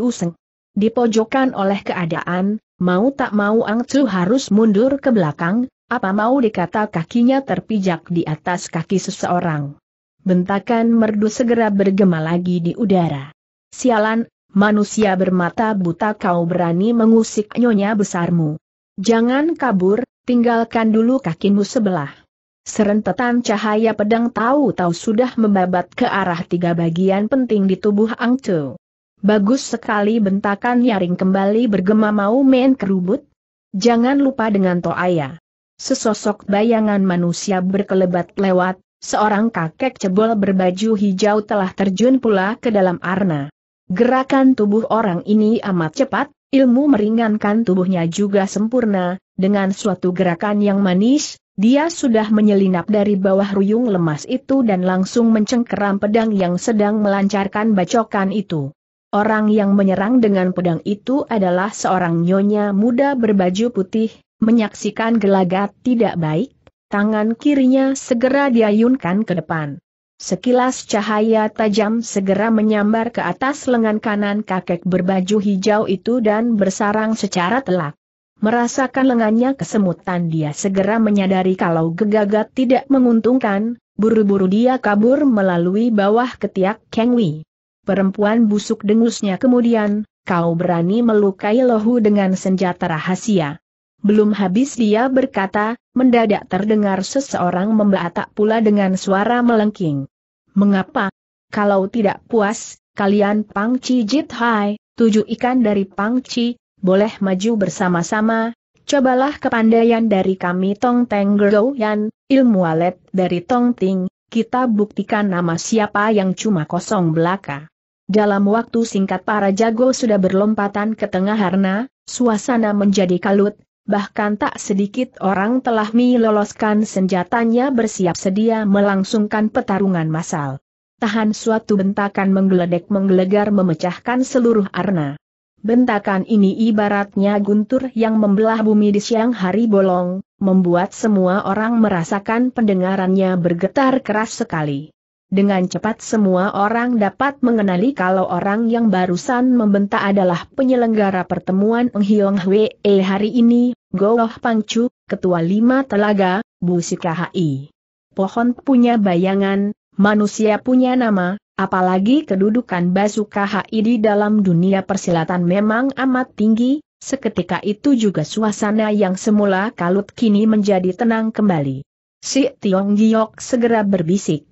Dipojokkan oleh keadaan, mau tak mau Ang Tzu harus mundur ke belakang, apa mau dikata kakinya terpijak di atas kaki seseorang. Bentakan merdu segera bergema lagi di udara. Sialan, manusia bermata buta kau berani mengusik nyonya besarmu. Jangan kabur, tinggalkan dulu kakimu sebelah. Serentetan cahaya pedang tahu-tahu sudah membabat ke arah tiga bagian penting di tubuh Ang Chu. Bagus sekali bentakan nyaring kembali bergema mau main kerubut. Jangan lupa dengan Toaya. Sesosok bayangan manusia berkelebat lewat, seorang kakek cebol berbaju hijau telah terjun pula ke dalam arna. Gerakan tubuh orang ini amat cepat, ilmu meringankan tubuhnya juga sempurna, dengan suatu gerakan yang manis, dia sudah menyelinap dari bawah ruyung lemas itu dan langsung mencengkeram pedang yang sedang melancarkan bacokan itu. Orang yang menyerang dengan pedang itu adalah seorang nyonya muda berbaju putih, menyaksikan gelagat tidak baik, tangan kirinya segera diayunkan ke depan. Sekilas cahaya tajam segera menyambar ke atas lengan kanan kakek berbaju hijau itu dan bersarang secara telak. Merasakan lengannya kesemutan dia segera menyadari kalau gegagat tidak menguntungkan, buru-buru dia kabur melalui bawah ketiak Wei. Perempuan busuk dengusnya kemudian, kau berani melukai lohu dengan senjata rahasia. Belum habis dia berkata, mendadak terdengar seseorang membatak pula dengan suara melengking. Mengapa? Kalau tidak puas, kalian Pangci Jit Hai, tujuh ikan dari Pangci?" boleh maju bersama-sama, cobalah kepandaian dari kami Tong Teng Yan, ilmu walet dari Tong Ting, kita buktikan nama siapa yang cuma kosong belaka. Dalam waktu singkat para jago sudah berlompatan ke tengah harna, suasana menjadi kalut, bahkan tak sedikit orang telah meloloskan senjatanya bersiap sedia melangsungkan pertarungan massal. Tahan suatu bentakan menggeledek menggelegar memecahkan seluruh arna. Bentakan ini ibaratnya guntur yang membelah bumi di siang hari bolong, membuat semua orang merasakan pendengarannya bergetar keras sekali. Dengan cepat semua orang dapat mengenali kalau orang yang barusan membentak adalah penyelenggara pertemuan Hiong Hwe hari ini, Goh Pangcu, Ketua Lima Telaga, Bu Sikahi. Pohon punya bayangan, manusia punya nama, Apalagi kedudukan Basuka HI di dalam dunia persilatan memang amat tinggi, seketika itu juga suasana yang semula kalut kini menjadi tenang kembali. Si Tiong Giok segera berbisik.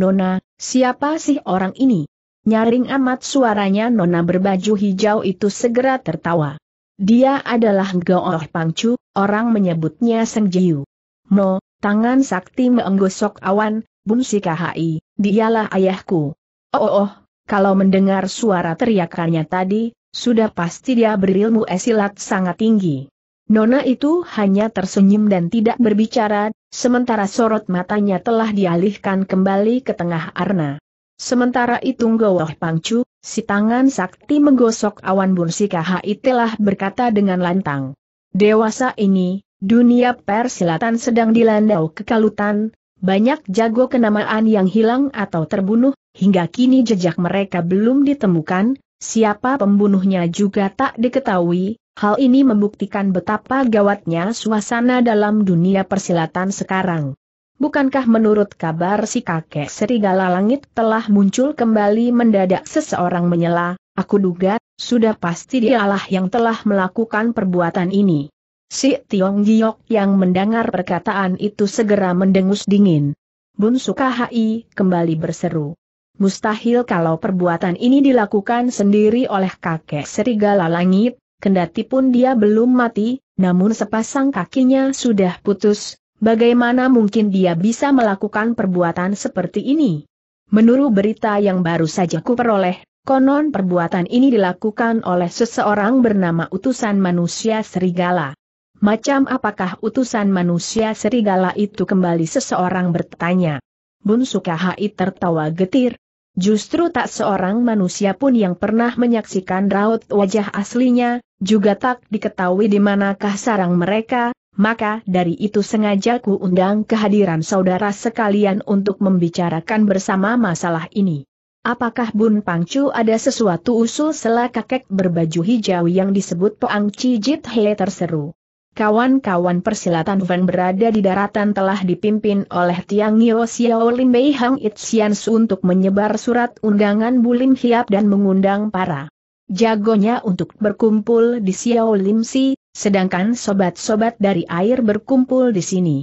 Nona, siapa sih orang ini? Nyaring amat suaranya Nona berbaju hijau itu segera tertawa. Dia adalah Goh Pangcu, orang menyebutnya Seng Jiu. Mo, tangan sakti menggosok awan, Bun Sika Hai, dialah ayahku. Oh, oh, oh, kalau mendengar suara teriakannya tadi, sudah pasti dia berilmu esilat sangat tinggi. Nona itu hanya tersenyum dan tidak berbicara, sementara sorot matanya telah dialihkan kembali ke tengah Arna. Sementara itu Ngoh Pangcu, si tangan sakti menggosok awan bursi KHI telah berkata dengan lantang. Dewasa ini, dunia persilatan sedang dilandau kekalutan, banyak jago kenamaan yang hilang atau terbunuh, hingga kini jejak mereka belum ditemukan, siapa pembunuhnya juga tak diketahui, hal ini membuktikan betapa gawatnya suasana dalam dunia persilatan sekarang. Bukankah menurut kabar si kakek serigala langit telah muncul kembali mendadak seseorang menyela, aku duga, sudah pasti dialah yang telah melakukan perbuatan ini. Si Tiong Giok yang mendengar perkataan itu segera mendengus dingin. Bun Sukahai kembali berseru. Mustahil kalau perbuatan ini dilakukan sendiri oleh kakek serigala langit, kendati pun dia belum mati, namun sepasang kakinya sudah putus, bagaimana mungkin dia bisa melakukan perbuatan seperti ini? Menurut berita yang baru saja kuperoleh, konon perbuatan ini dilakukan oleh seseorang bernama utusan manusia serigala. Macam apakah utusan manusia serigala itu kembali seseorang bertanya? Bun Sukahai tertawa getir, Justru tak seorang manusia pun yang pernah menyaksikan raut wajah aslinya, juga tak diketahui di manakah sarang mereka, maka dari itu sengaja ku undang kehadiran saudara sekalian untuk membicarakan bersama masalah ini. Apakah Bun Pangcu ada sesuatu usul sela kakek berbaju hijau yang disebut Poang Cijit He terseru? Kawan-kawan persilatan Van berada di daratan telah dipimpin oleh Tiang Yeo Xiao Lin Bei Hang Itzians untuk menyebar surat undangan Bulim Hiap dan mengundang para jagonya untuk berkumpul di Xiao Lim Si, sedangkan sobat-sobat dari air berkumpul di sini.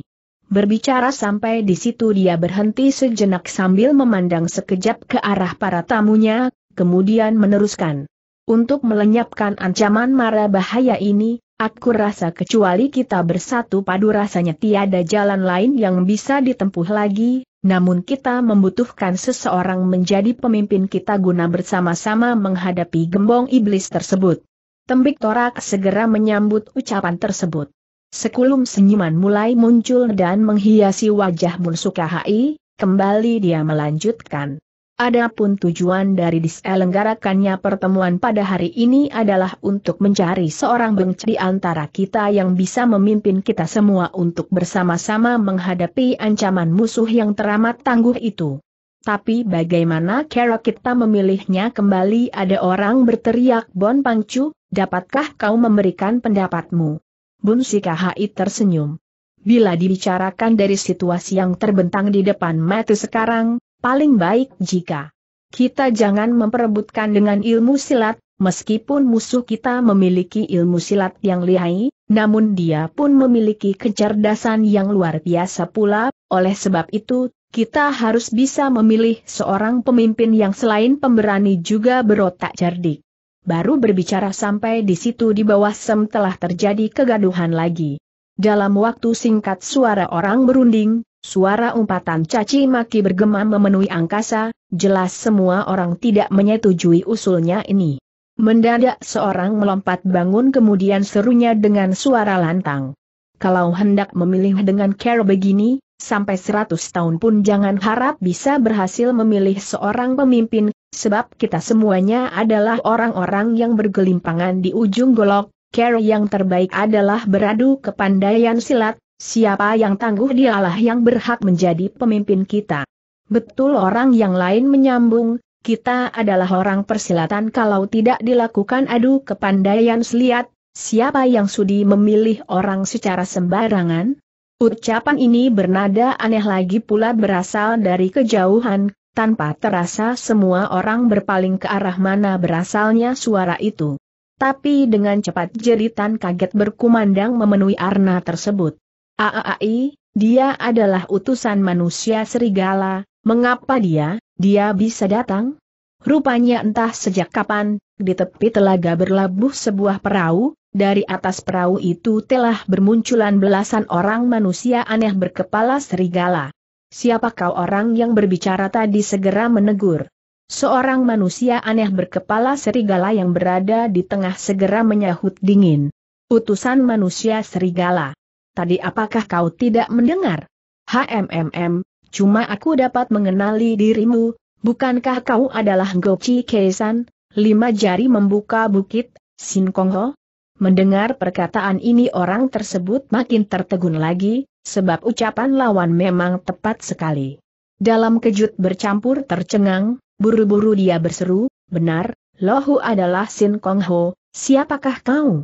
Berbicara sampai di situ dia berhenti sejenak sambil memandang sekejap ke arah para tamunya, kemudian meneruskan. Untuk melenyapkan ancaman mara bahaya ini, Aku rasa kecuali kita bersatu padu rasanya tiada jalan lain yang bisa ditempuh lagi, namun kita membutuhkan seseorang menjadi pemimpin kita guna bersama-sama menghadapi gembong iblis tersebut. Tembik torak segera menyambut ucapan tersebut. Sekulum senyuman mulai muncul dan menghiasi wajah Bun Hai, kembali dia melanjutkan. Adapun tujuan dari diselenggarakannya pertemuan pada hari ini adalah untuk mencari seorang bengc di antara kita yang bisa memimpin kita semua untuk bersama-sama menghadapi ancaman musuh yang teramat tangguh itu. Tapi bagaimana cara kita memilihnya kembali ada orang berteriak Bon Pangcu, dapatkah kau memberikan pendapatmu? Bun Sikahai tersenyum. Bila dibicarakan dari situasi yang terbentang di depan mata sekarang, paling baik jika kita jangan memperebutkan dengan ilmu silat, meskipun musuh kita memiliki ilmu silat yang lihai, namun dia pun memiliki kecerdasan yang luar biasa pula, oleh sebab itu, kita harus bisa memilih seorang pemimpin yang selain pemberani juga berotak cerdik. Baru berbicara sampai di situ di bawah sem telah terjadi kegaduhan lagi. Dalam waktu singkat suara orang berunding, Suara umpatan caci maki bergema memenuhi angkasa, jelas semua orang tidak menyetujui usulnya ini. Mendadak seorang melompat bangun kemudian serunya dengan suara lantang. Kalau hendak memilih dengan care begini, sampai seratus tahun pun jangan harap bisa berhasil memilih seorang pemimpin, sebab kita semuanya adalah orang-orang yang bergelimpangan di ujung golok, care yang terbaik adalah beradu kepandaian silat, Siapa yang tangguh dialah yang berhak menjadi pemimpin kita. Betul orang yang lain menyambung, kita adalah orang persilatan kalau tidak dilakukan adu kepandaian seliat, siapa yang sudi memilih orang secara sembarangan? Ucapan ini bernada aneh lagi pula berasal dari kejauhan, tanpa terasa semua orang berpaling ke arah mana berasalnya suara itu. Tapi dengan cepat jeritan kaget berkumandang memenuhi arna tersebut. Aai, dia adalah utusan manusia serigala, mengapa dia, dia bisa datang? Rupanya entah sejak kapan, di tepi telaga berlabuh sebuah perahu, dari atas perahu itu telah bermunculan belasan orang manusia aneh berkepala serigala. Siapa kau orang yang berbicara tadi segera menegur. Seorang manusia aneh berkepala serigala yang berada di tengah segera menyahut dingin. Utusan manusia serigala tadi apakah kau tidak mendengar? HMMM, cuma aku dapat mengenali dirimu, bukankah kau adalah Gochi Keisan, lima jari membuka bukit, Sin Ho? Mendengar perkataan ini orang tersebut makin tertegun lagi, sebab ucapan lawan memang tepat sekali. Dalam kejut bercampur tercengang, buru-buru dia berseru, benar, Lohu adalah Sin Ho. siapakah kau?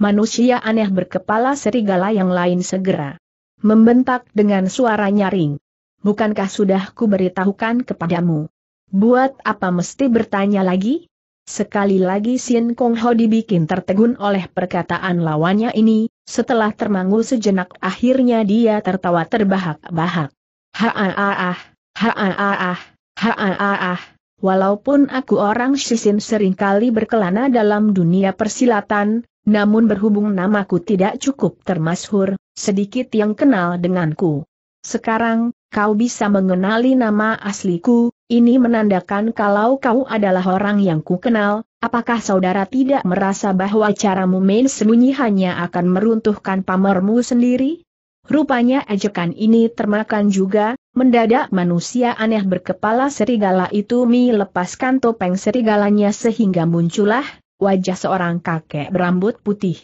manusia aneh berkepala serigala yang lain segera membentak dengan suara nyaring. Bukankah sudah ku beritahukan kepadamu? Buat apa mesti bertanya lagi? Sekali lagi Sin Kong Ho dibikin tertegun oleh perkataan lawannya ini, setelah termangu sejenak akhirnya dia tertawa terbahak-bahak. Ha-ah-ah, ha-ah-ah, ha-ah-ah, Walaupun aku orang Shisin seringkali berkelana dalam dunia persilatan, namun berhubung namaku tidak cukup termasyhur, sedikit yang kenal denganku. Sekarang, kau bisa mengenali nama asliku, ini menandakan kalau kau adalah orang yang ku kenal, apakah saudara tidak merasa bahwa caramu main sembunyi hanya akan meruntuhkan pamermu sendiri? Rupanya ejekan ini termakan juga, mendadak manusia aneh berkepala serigala itu melepaskan topeng serigalanya sehingga muncullah wajah seorang kakek berambut putih.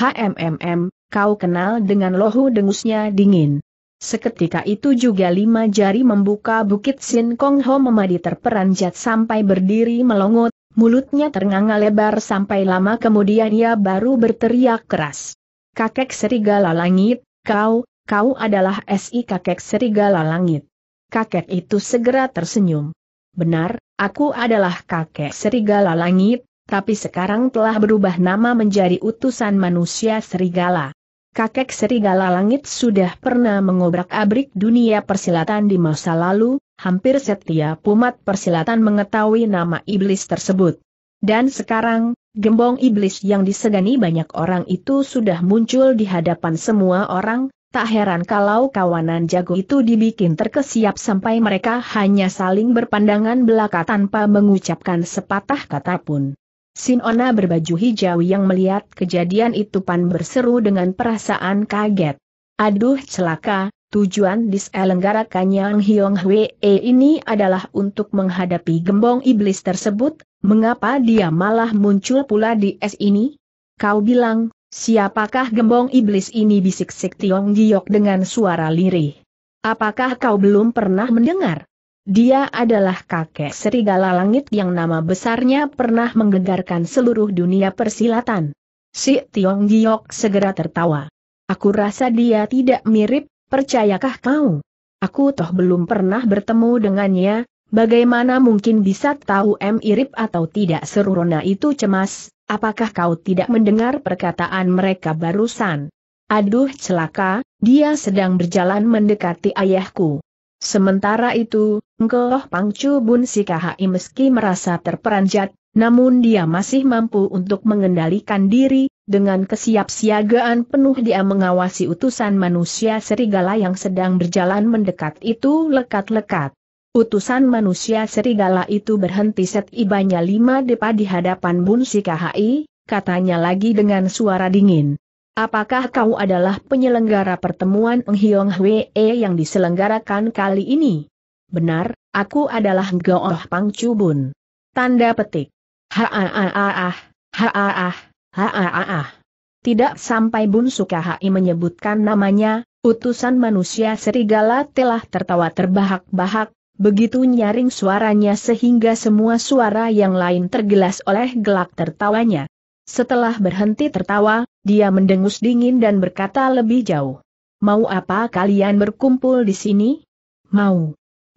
HMMM, kau kenal dengan lohu dengusnya dingin. Seketika itu juga lima jari membuka bukit Sin Kong Ho memadi terperanjat sampai berdiri melongot, mulutnya ternganga lebar sampai lama kemudian ia baru berteriak keras. Kakek serigala langit, Kau, kau adalah SI kakek serigala langit. Kakek itu segera tersenyum. Benar, aku adalah kakek serigala langit, tapi sekarang telah berubah nama menjadi utusan manusia serigala. Kakek serigala langit sudah pernah mengobrak-abrik dunia persilatan di masa lalu, hampir setiap umat persilatan mengetahui nama iblis tersebut. Dan sekarang, Gembong iblis yang disegani banyak orang itu sudah muncul di hadapan semua orang, tak heran kalau kawanan jago itu dibikin terkesiap sampai mereka hanya saling berpandangan belaka tanpa mengucapkan sepatah kata pun. Sinona berbaju hijau yang melihat kejadian itu pan berseru dengan perasaan kaget. Aduh celaka, Tujuan diselenggarakannya Yang Hyong Hwee ini adalah untuk menghadapi gembong iblis tersebut, mengapa dia malah muncul pula di es ini? Kau bilang, siapakah gembong iblis ini bisik-sik Tiong Giok dengan suara lirih. Apakah kau belum pernah mendengar? Dia adalah kakek serigala langit yang nama besarnya pernah menggegarkan seluruh dunia persilatan. Si Tiong Giok segera tertawa. Aku rasa dia tidak mirip Percayakah kau? Aku toh belum pernah bertemu dengannya, bagaimana mungkin bisa tahu M. Irip atau tidak seru Rona itu cemas, apakah kau tidak mendengar perkataan mereka barusan? Aduh celaka, dia sedang berjalan mendekati ayahku. Sementara itu, Ngkoh Pangcu Bun si KHI meski merasa terperanjat, namun dia masih mampu untuk mengendalikan diri, dengan kesiapsiagaan penuh dia mengawasi utusan manusia serigala yang sedang berjalan mendekat itu lekat-lekat. Utusan manusia serigala itu berhenti setibanya lima depa di hadapan Bunsi KHI, katanya lagi dengan suara dingin. Apakah kau adalah penyelenggara pertemuan Nghiong Hwee yang diselenggarakan kali ini? Benar, aku adalah Ngooh Pangcubun. Tanda petik. Ha ah ah ah ah, ha -ha -ha. Ah, Tidak sampai Bun Sukahai menyebutkan namanya, utusan manusia serigala telah tertawa terbahak-bahak, begitu nyaring suaranya sehingga semua suara yang lain tergelas oleh gelak tertawanya. Setelah berhenti tertawa, dia mendengus dingin dan berkata lebih jauh. Mau apa kalian berkumpul di sini? Mau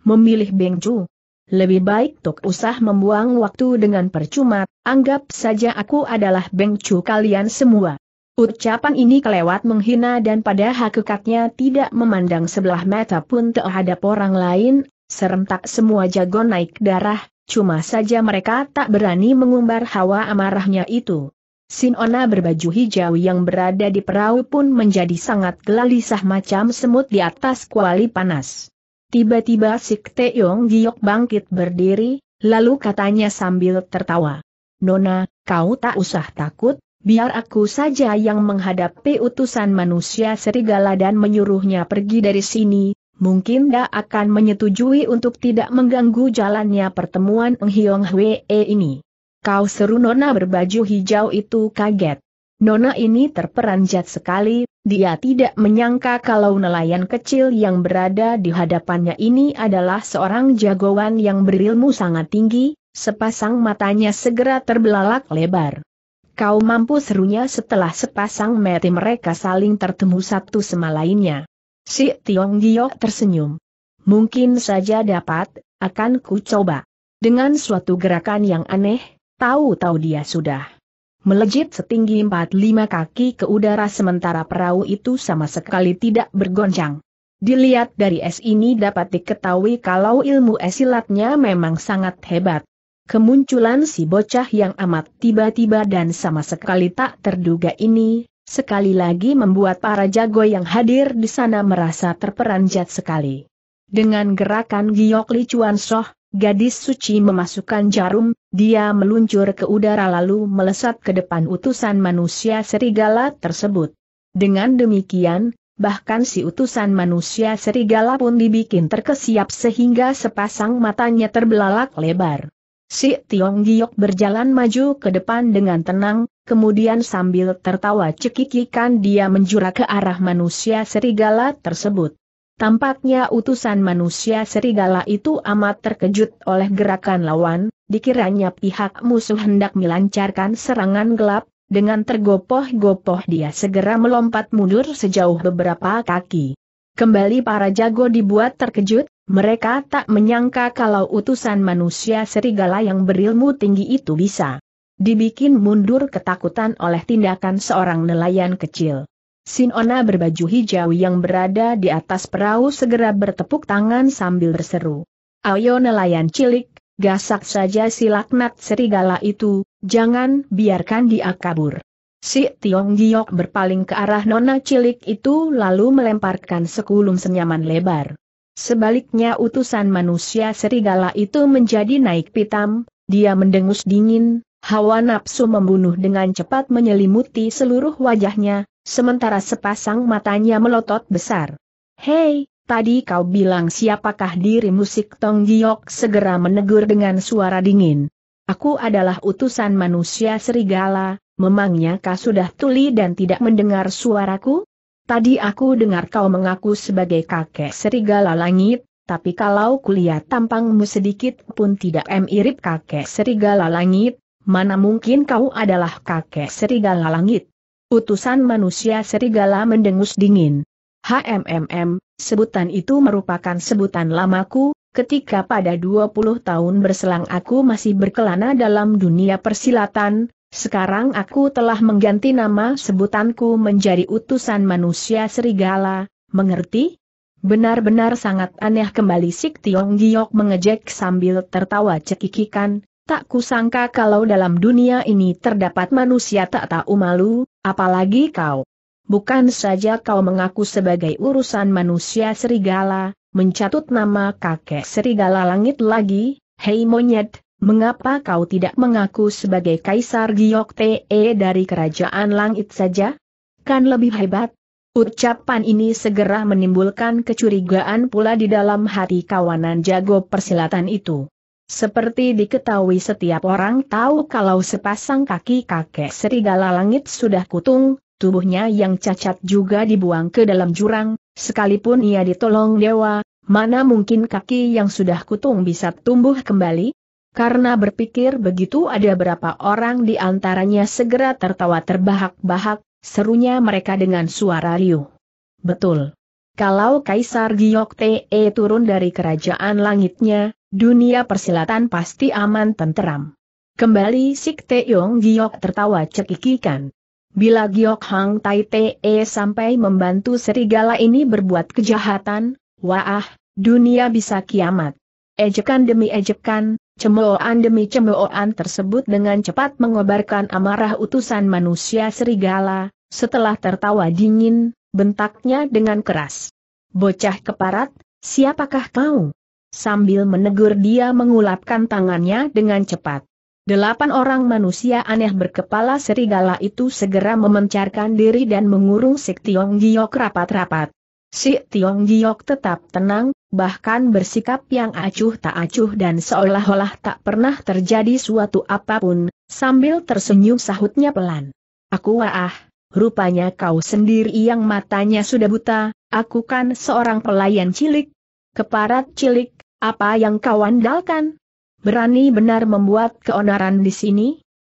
memilih Bengju, lebih baik Tok usah membuang waktu dengan percuma, anggap saja aku adalah bengcu kalian semua. Ucapan ini kelewat menghina dan pada hakikatnya tidak memandang sebelah mata pun terhadap orang lain, serentak semua jago naik darah, cuma saja mereka tak berani mengumbar hawa amarahnya itu. Sinona berbaju hijau yang berada di perahu pun menjadi sangat gelisah macam semut di atas kuali panas. Tiba-tiba Sik Teong Giok bangkit berdiri, lalu katanya sambil tertawa. Nona, kau tak usah takut, biar aku saja yang menghadapi utusan manusia serigala dan menyuruhnya pergi dari sini, mungkin dia akan menyetujui untuk tidak mengganggu jalannya pertemuan Eng Hwee ini. Kau seru Nona berbaju hijau itu kaget. Nona ini terperanjat sekali, dia tidak menyangka kalau nelayan kecil yang berada di hadapannya ini adalah seorang jagoan yang berilmu sangat tinggi, sepasang matanya segera terbelalak lebar. Kau mampu serunya setelah sepasang mati mereka saling tertemu satu sama lainnya. Si Tiong Giok tersenyum. Mungkin saja dapat, akan ku coba. Dengan suatu gerakan yang aneh, tahu-tahu dia sudah melejit setinggi 4-5 kaki ke udara sementara perahu itu sama sekali tidak bergoncang. Dilihat dari es ini dapat diketahui kalau ilmu esilatnya memang sangat hebat. Kemunculan si bocah yang amat tiba-tiba dan sama sekali tak terduga ini, sekali lagi membuat para jago yang hadir di sana merasa terperanjat sekali. Dengan gerakan giok licuan Soh, gadis suci memasukkan jarum, dia meluncur ke udara lalu melesat ke depan utusan manusia serigala tersebut. Dengan demikian, bahkan si utusan manusia serigala pun dibikin terkesiap sehingga sepasang matanya terbelalak lebar. Si Tiong Giok berjalan maju ke depan dengan tenang, kemudian sambil tertawa cekikikan dia menjura ke arah manusia serigala tersebut. Tampaknya utusan manusia serigala itu amat terkejut oleh gerakan lawan, dikiranya pihak musuh hendak melancarkan serangan gelap, dengan tergopoh-gopoh dia segera melompat mundur sejauh beberapa kaki. Kembali para jago dibuat terkejut, mereka tak menyangka kalau utusan manusia serigala yang berilmu tinggi itu bisa dibikin mundur ketakutan oleh tindakan seorang nelayan kecil. Sinona berbaju hijau yang berada di atas perahu segera bertepuk tangan sambil berseru. Ayo nelayan cilik, gasak saja si laknat serigala itu, jangan biarkan dia kabur. Si Tiong Giok berpaling ke arah nona cilik itu lalu melemparkan sekulum senyaman lebar. Sebaliknya utusan manusia serigala itu menjadi naik pitam, dia mendengus dingin, hawa nafsu membunuh dengan cepat menyelimuti seluruh wajahnya, sementara sepasang matanya melotot besar. Hei, tadi kau bilang siapakah diri musik Tong Giok segera menegur dengan suara dingin. Aku adalah utusan manusia serigala, memangnya kau sudah tuli dan tidak mendengar suaraku? Tadi aku dengar kau mengaku sebagai kakek serigala langit, tapi kalau kulihat tampangmu sedikit pun tidak mirip kakek serigala langit, mana mungkin kau adalah kakek serigala langit? Utusan manusia serigala mendengus dingin. HMMM, sebutan itu merupakan sebutan lamaku, ketika pada 20 tahun berselang aku masih berkelana dalam dunia persilatan, sekarang aku telah mengganti nama sebutanku menjadi utusan manusia serigala, mengerti? Benar-benar sangat aneh kembali Sik Tiong Giok mengejek sambil tertawa cekikikan, tak kusangka kalau dalam dunia ini terdapat manusia tak tahu malu, Apalagi kau. Bukan saja kau mengaku sebagai urusan manusia serigala, mencatut nama kakek serigala langit lagi, hei monyet, mengapa kau tidak mengaku sebagai kaisar Giok Te e dari kerajaan langit saja? Kan lebih hebat. Ucapan ini segera menimbulkan kecurigaan pula di dalam hati kawanan jago persilatan itu. Seperti diketahui setiap orang tahu kalau sepasang kaki kakek serigala langit sudah kutung, tubuhnya yang cacat juga dibuang ke dalam jurang, sekalipun ia ditolong dewa, mana mungkin kaki yang sudah kutung bisa tumbuh kembali? Karena berpikir begitu ada berapa orang di antaranya segera tertawa terbahak-bahak, serunya mereka dengan suara riuh. Betul. Kalau Kaisar Giyok Te turun dari kerajaan langitnya, dunia persilatan pasti aman tenteram. Kembali Sik Te Yong Giok tertawa cekikikan. Bila Giok Hang Tai Te sampai membantu serigala ini berbuat kejahatan, wah, dunia bisa kiamat. Ejekan demi ejekan, cemoan demi cemoan tersebut dengan cepat mengobarkan amarah utusan manusia serigala, setelah tertawa dingin, bentaknya dengan keras. Bocah keparat, siapakah kau? Sambil menegur dia mengulapkan tangannya dengan cepat. Delapan orang manusia aneh berkepala serigala itu segera memencarkan diri dan mengurung Sik Tiong Giok rapat-rapat. Sik Tiong Giok tetap tenang, bahkan bersikap yang acuh tak acuh dan seolah-olah tak pernah terjadi suatu apapun, sambil tersenyum sahutnya pelan. Aku waah, rupanya kau sendiri yang matanya sudah buta, aku kan seorang pelayan cilik. Keparat cilik, apa yang kau andalkan? Berani benar membuat keonaran di sini?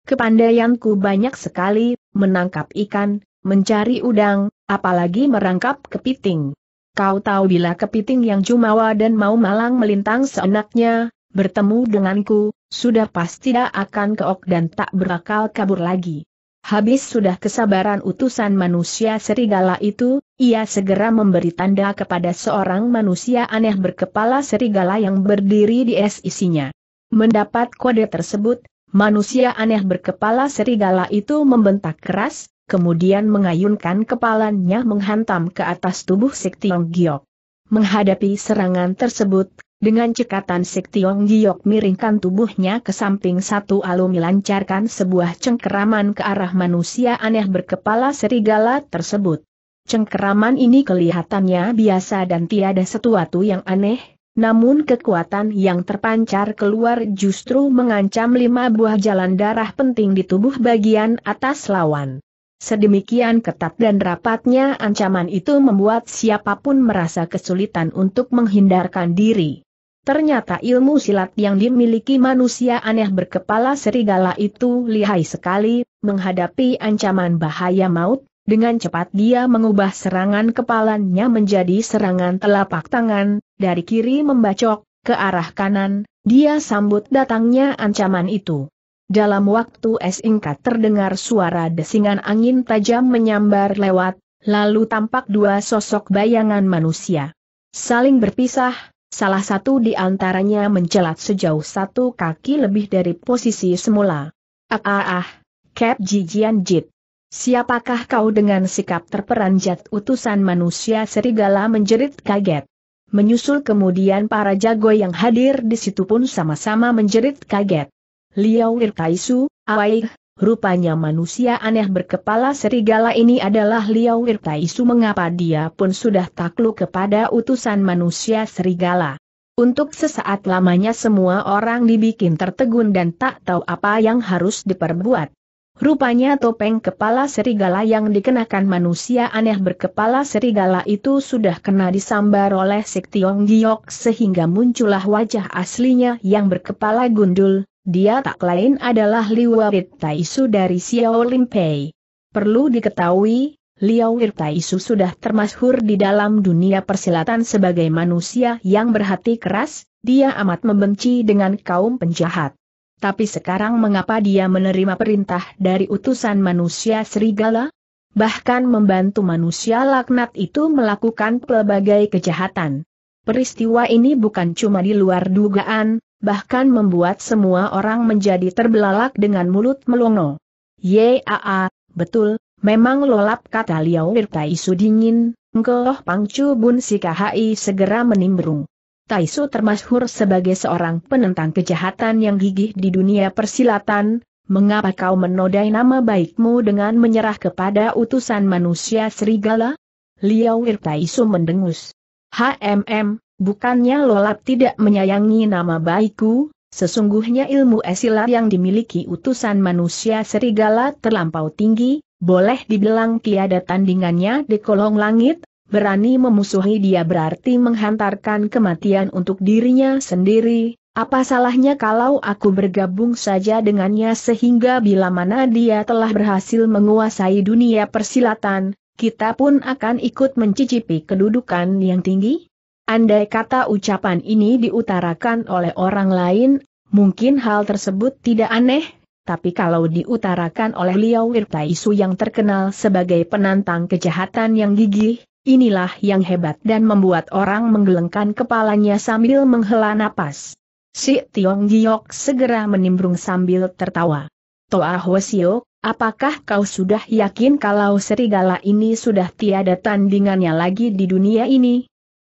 Kepandaianku banyak sekali, menangkap ikan, mencari udang, apalagi merangkap kepiting. Kau tahu bila kepiting yang jumawa dan mau malang melintang seenaknya, bertemu denganku, sudah pasti tidak akan keok dan tak berakal kabur lagi. Habis sudah kesabaran utusan manusia serigala itu, ia segera memberi tanda kepada seorang manusia aneh berkepala serigala yang berdiri di es isinya. Mendapat kode tersebut, manusia aneh berkepala serigala itu membentak keras, kemudian mengayunkan kepalanya menghantam ke atas tubuh Siktiong Giok. Menghadapi serangan tersebut, dengan cekatan Sik Tiong Giok miringkan tubuhnya ke samping satu alu melancarkan sebuah cengkeraman ke arah manusia aneh berkepala serigala tersebut. Cengkeraman ini kelihatannya biasa dan tiada sesuatu yang aneh, namun kekuatan yang terpancar keluar justru mengancam lima buah jalan darah penting di tubuh bagian atas lawan. Sedemikian ketat dan rapatnya ancaman itu membuat siapapun merasa kesulitan untuk menghindarkan diri. Ternyata ilmu silat yang dimiliki manusia aneh berkepala serigala itu lihai sekali, menghadapi ancaman bahaya maut, dengan cepat dia mengubah serangan kepalanya menjadi serangan telapak tangan, dari kiri membacok, ke arah kanan, dia sambut datangnya ancaman itu. Dalam waktu es singkat terdengar suara desingan angin tajam menyambar lewat, lalu tampak dua sosok bayangan manusia. Saling berpisah, salah satu di antaranya mencelat sejauh satu kaki lebih dari posisi semula. Ah ah ah, Cap Jijian Jit. Siapakah kau dengan sikap terperanjat utusan manusia serigala menjerit kaget? Menyusul kemudian para jago yang hadir di situ pun sama-sama menjerit kaget. Liao Wirtaisu, awaih, rupanya manusia aneh berkepala serigala ini adalah Liao Wirtaisu mengapa dia pun sudah takluk kepada utusan manusia serigala. Untuk sesaat lamanya semua orang dibikin tertegun dan tak tahu apa yang harus diperbuat. Rupanya topeng kepala serigala yang dikenakan manusia aneh berkepala serigala itu sudah kena disambar oleh Tiong Giok sehingga muncullah wajah aslinya yang berkepala gundul, dia tak lain adalah Liwawit Taisu dari Xiao Limpei. Perlu diketahui, Liao Taisu sudah termasyhur di dalam dunia persilatan sebagai manusia yang berhati keras, dia amat membenci dengan kaum penjahat. Tapi sekarang mengapa dia menerima perintah dari utusan manusia serigala? Bahkan membantu manusia laknat itu melakukan pelbagai kejahatan. Peristiwa ini bukan cuma di luar dugaan, bahkan membuat semua orang menjadi terbelalak dengan mulut melongo. Yaa, betul, memang lolap kata Liao Irtaisu dingin, Ngkoh Pangcu Bun KHI segera menimbrung. Taisu termasyhur sebagai seorang penentang kejahatan yang gigih di dunia persilatan, mengapa kau menodai nama baikmu dengan menyerah kepada utusan manusia serigala? Liao Irtaisu mendengus. HMM, Bukannya Lolap tidak menyayangi nama baikku, sesungguhnya ilmu esilar yang dimiliki utusan manusia serigala terlampau tinggi, boleh dibilang tiada tandingannya di kolong langit, berani memusuhi dia berarti menghantarkan kematian untuk dirinya sendiri, apa salahnya kalau aku bergabung saja dengannya sehingga bila mana dia telah berhasil menguasai dunia persilatan, kita pun akan ikut mencicipi kedudukan yang tinggi? Andai kata ucapan ini diutarakan oleh orang lain, mungkin hal tersebut tidak aneh, tapi kalau diutarakan oleh Liao Wirtaisu yang terkenal sebagai penantang kejahatan yang gigih, inilah yang hebat dan membuat orang menggelengkan kepalanya sambil menghela napas. Si Tiong Giok segera menimbrung sambil tertawa. Toa Hwasio, Apakah kau sudah yakin kalau serigala ini sudah tiada tandingannya lagi di dunia ini?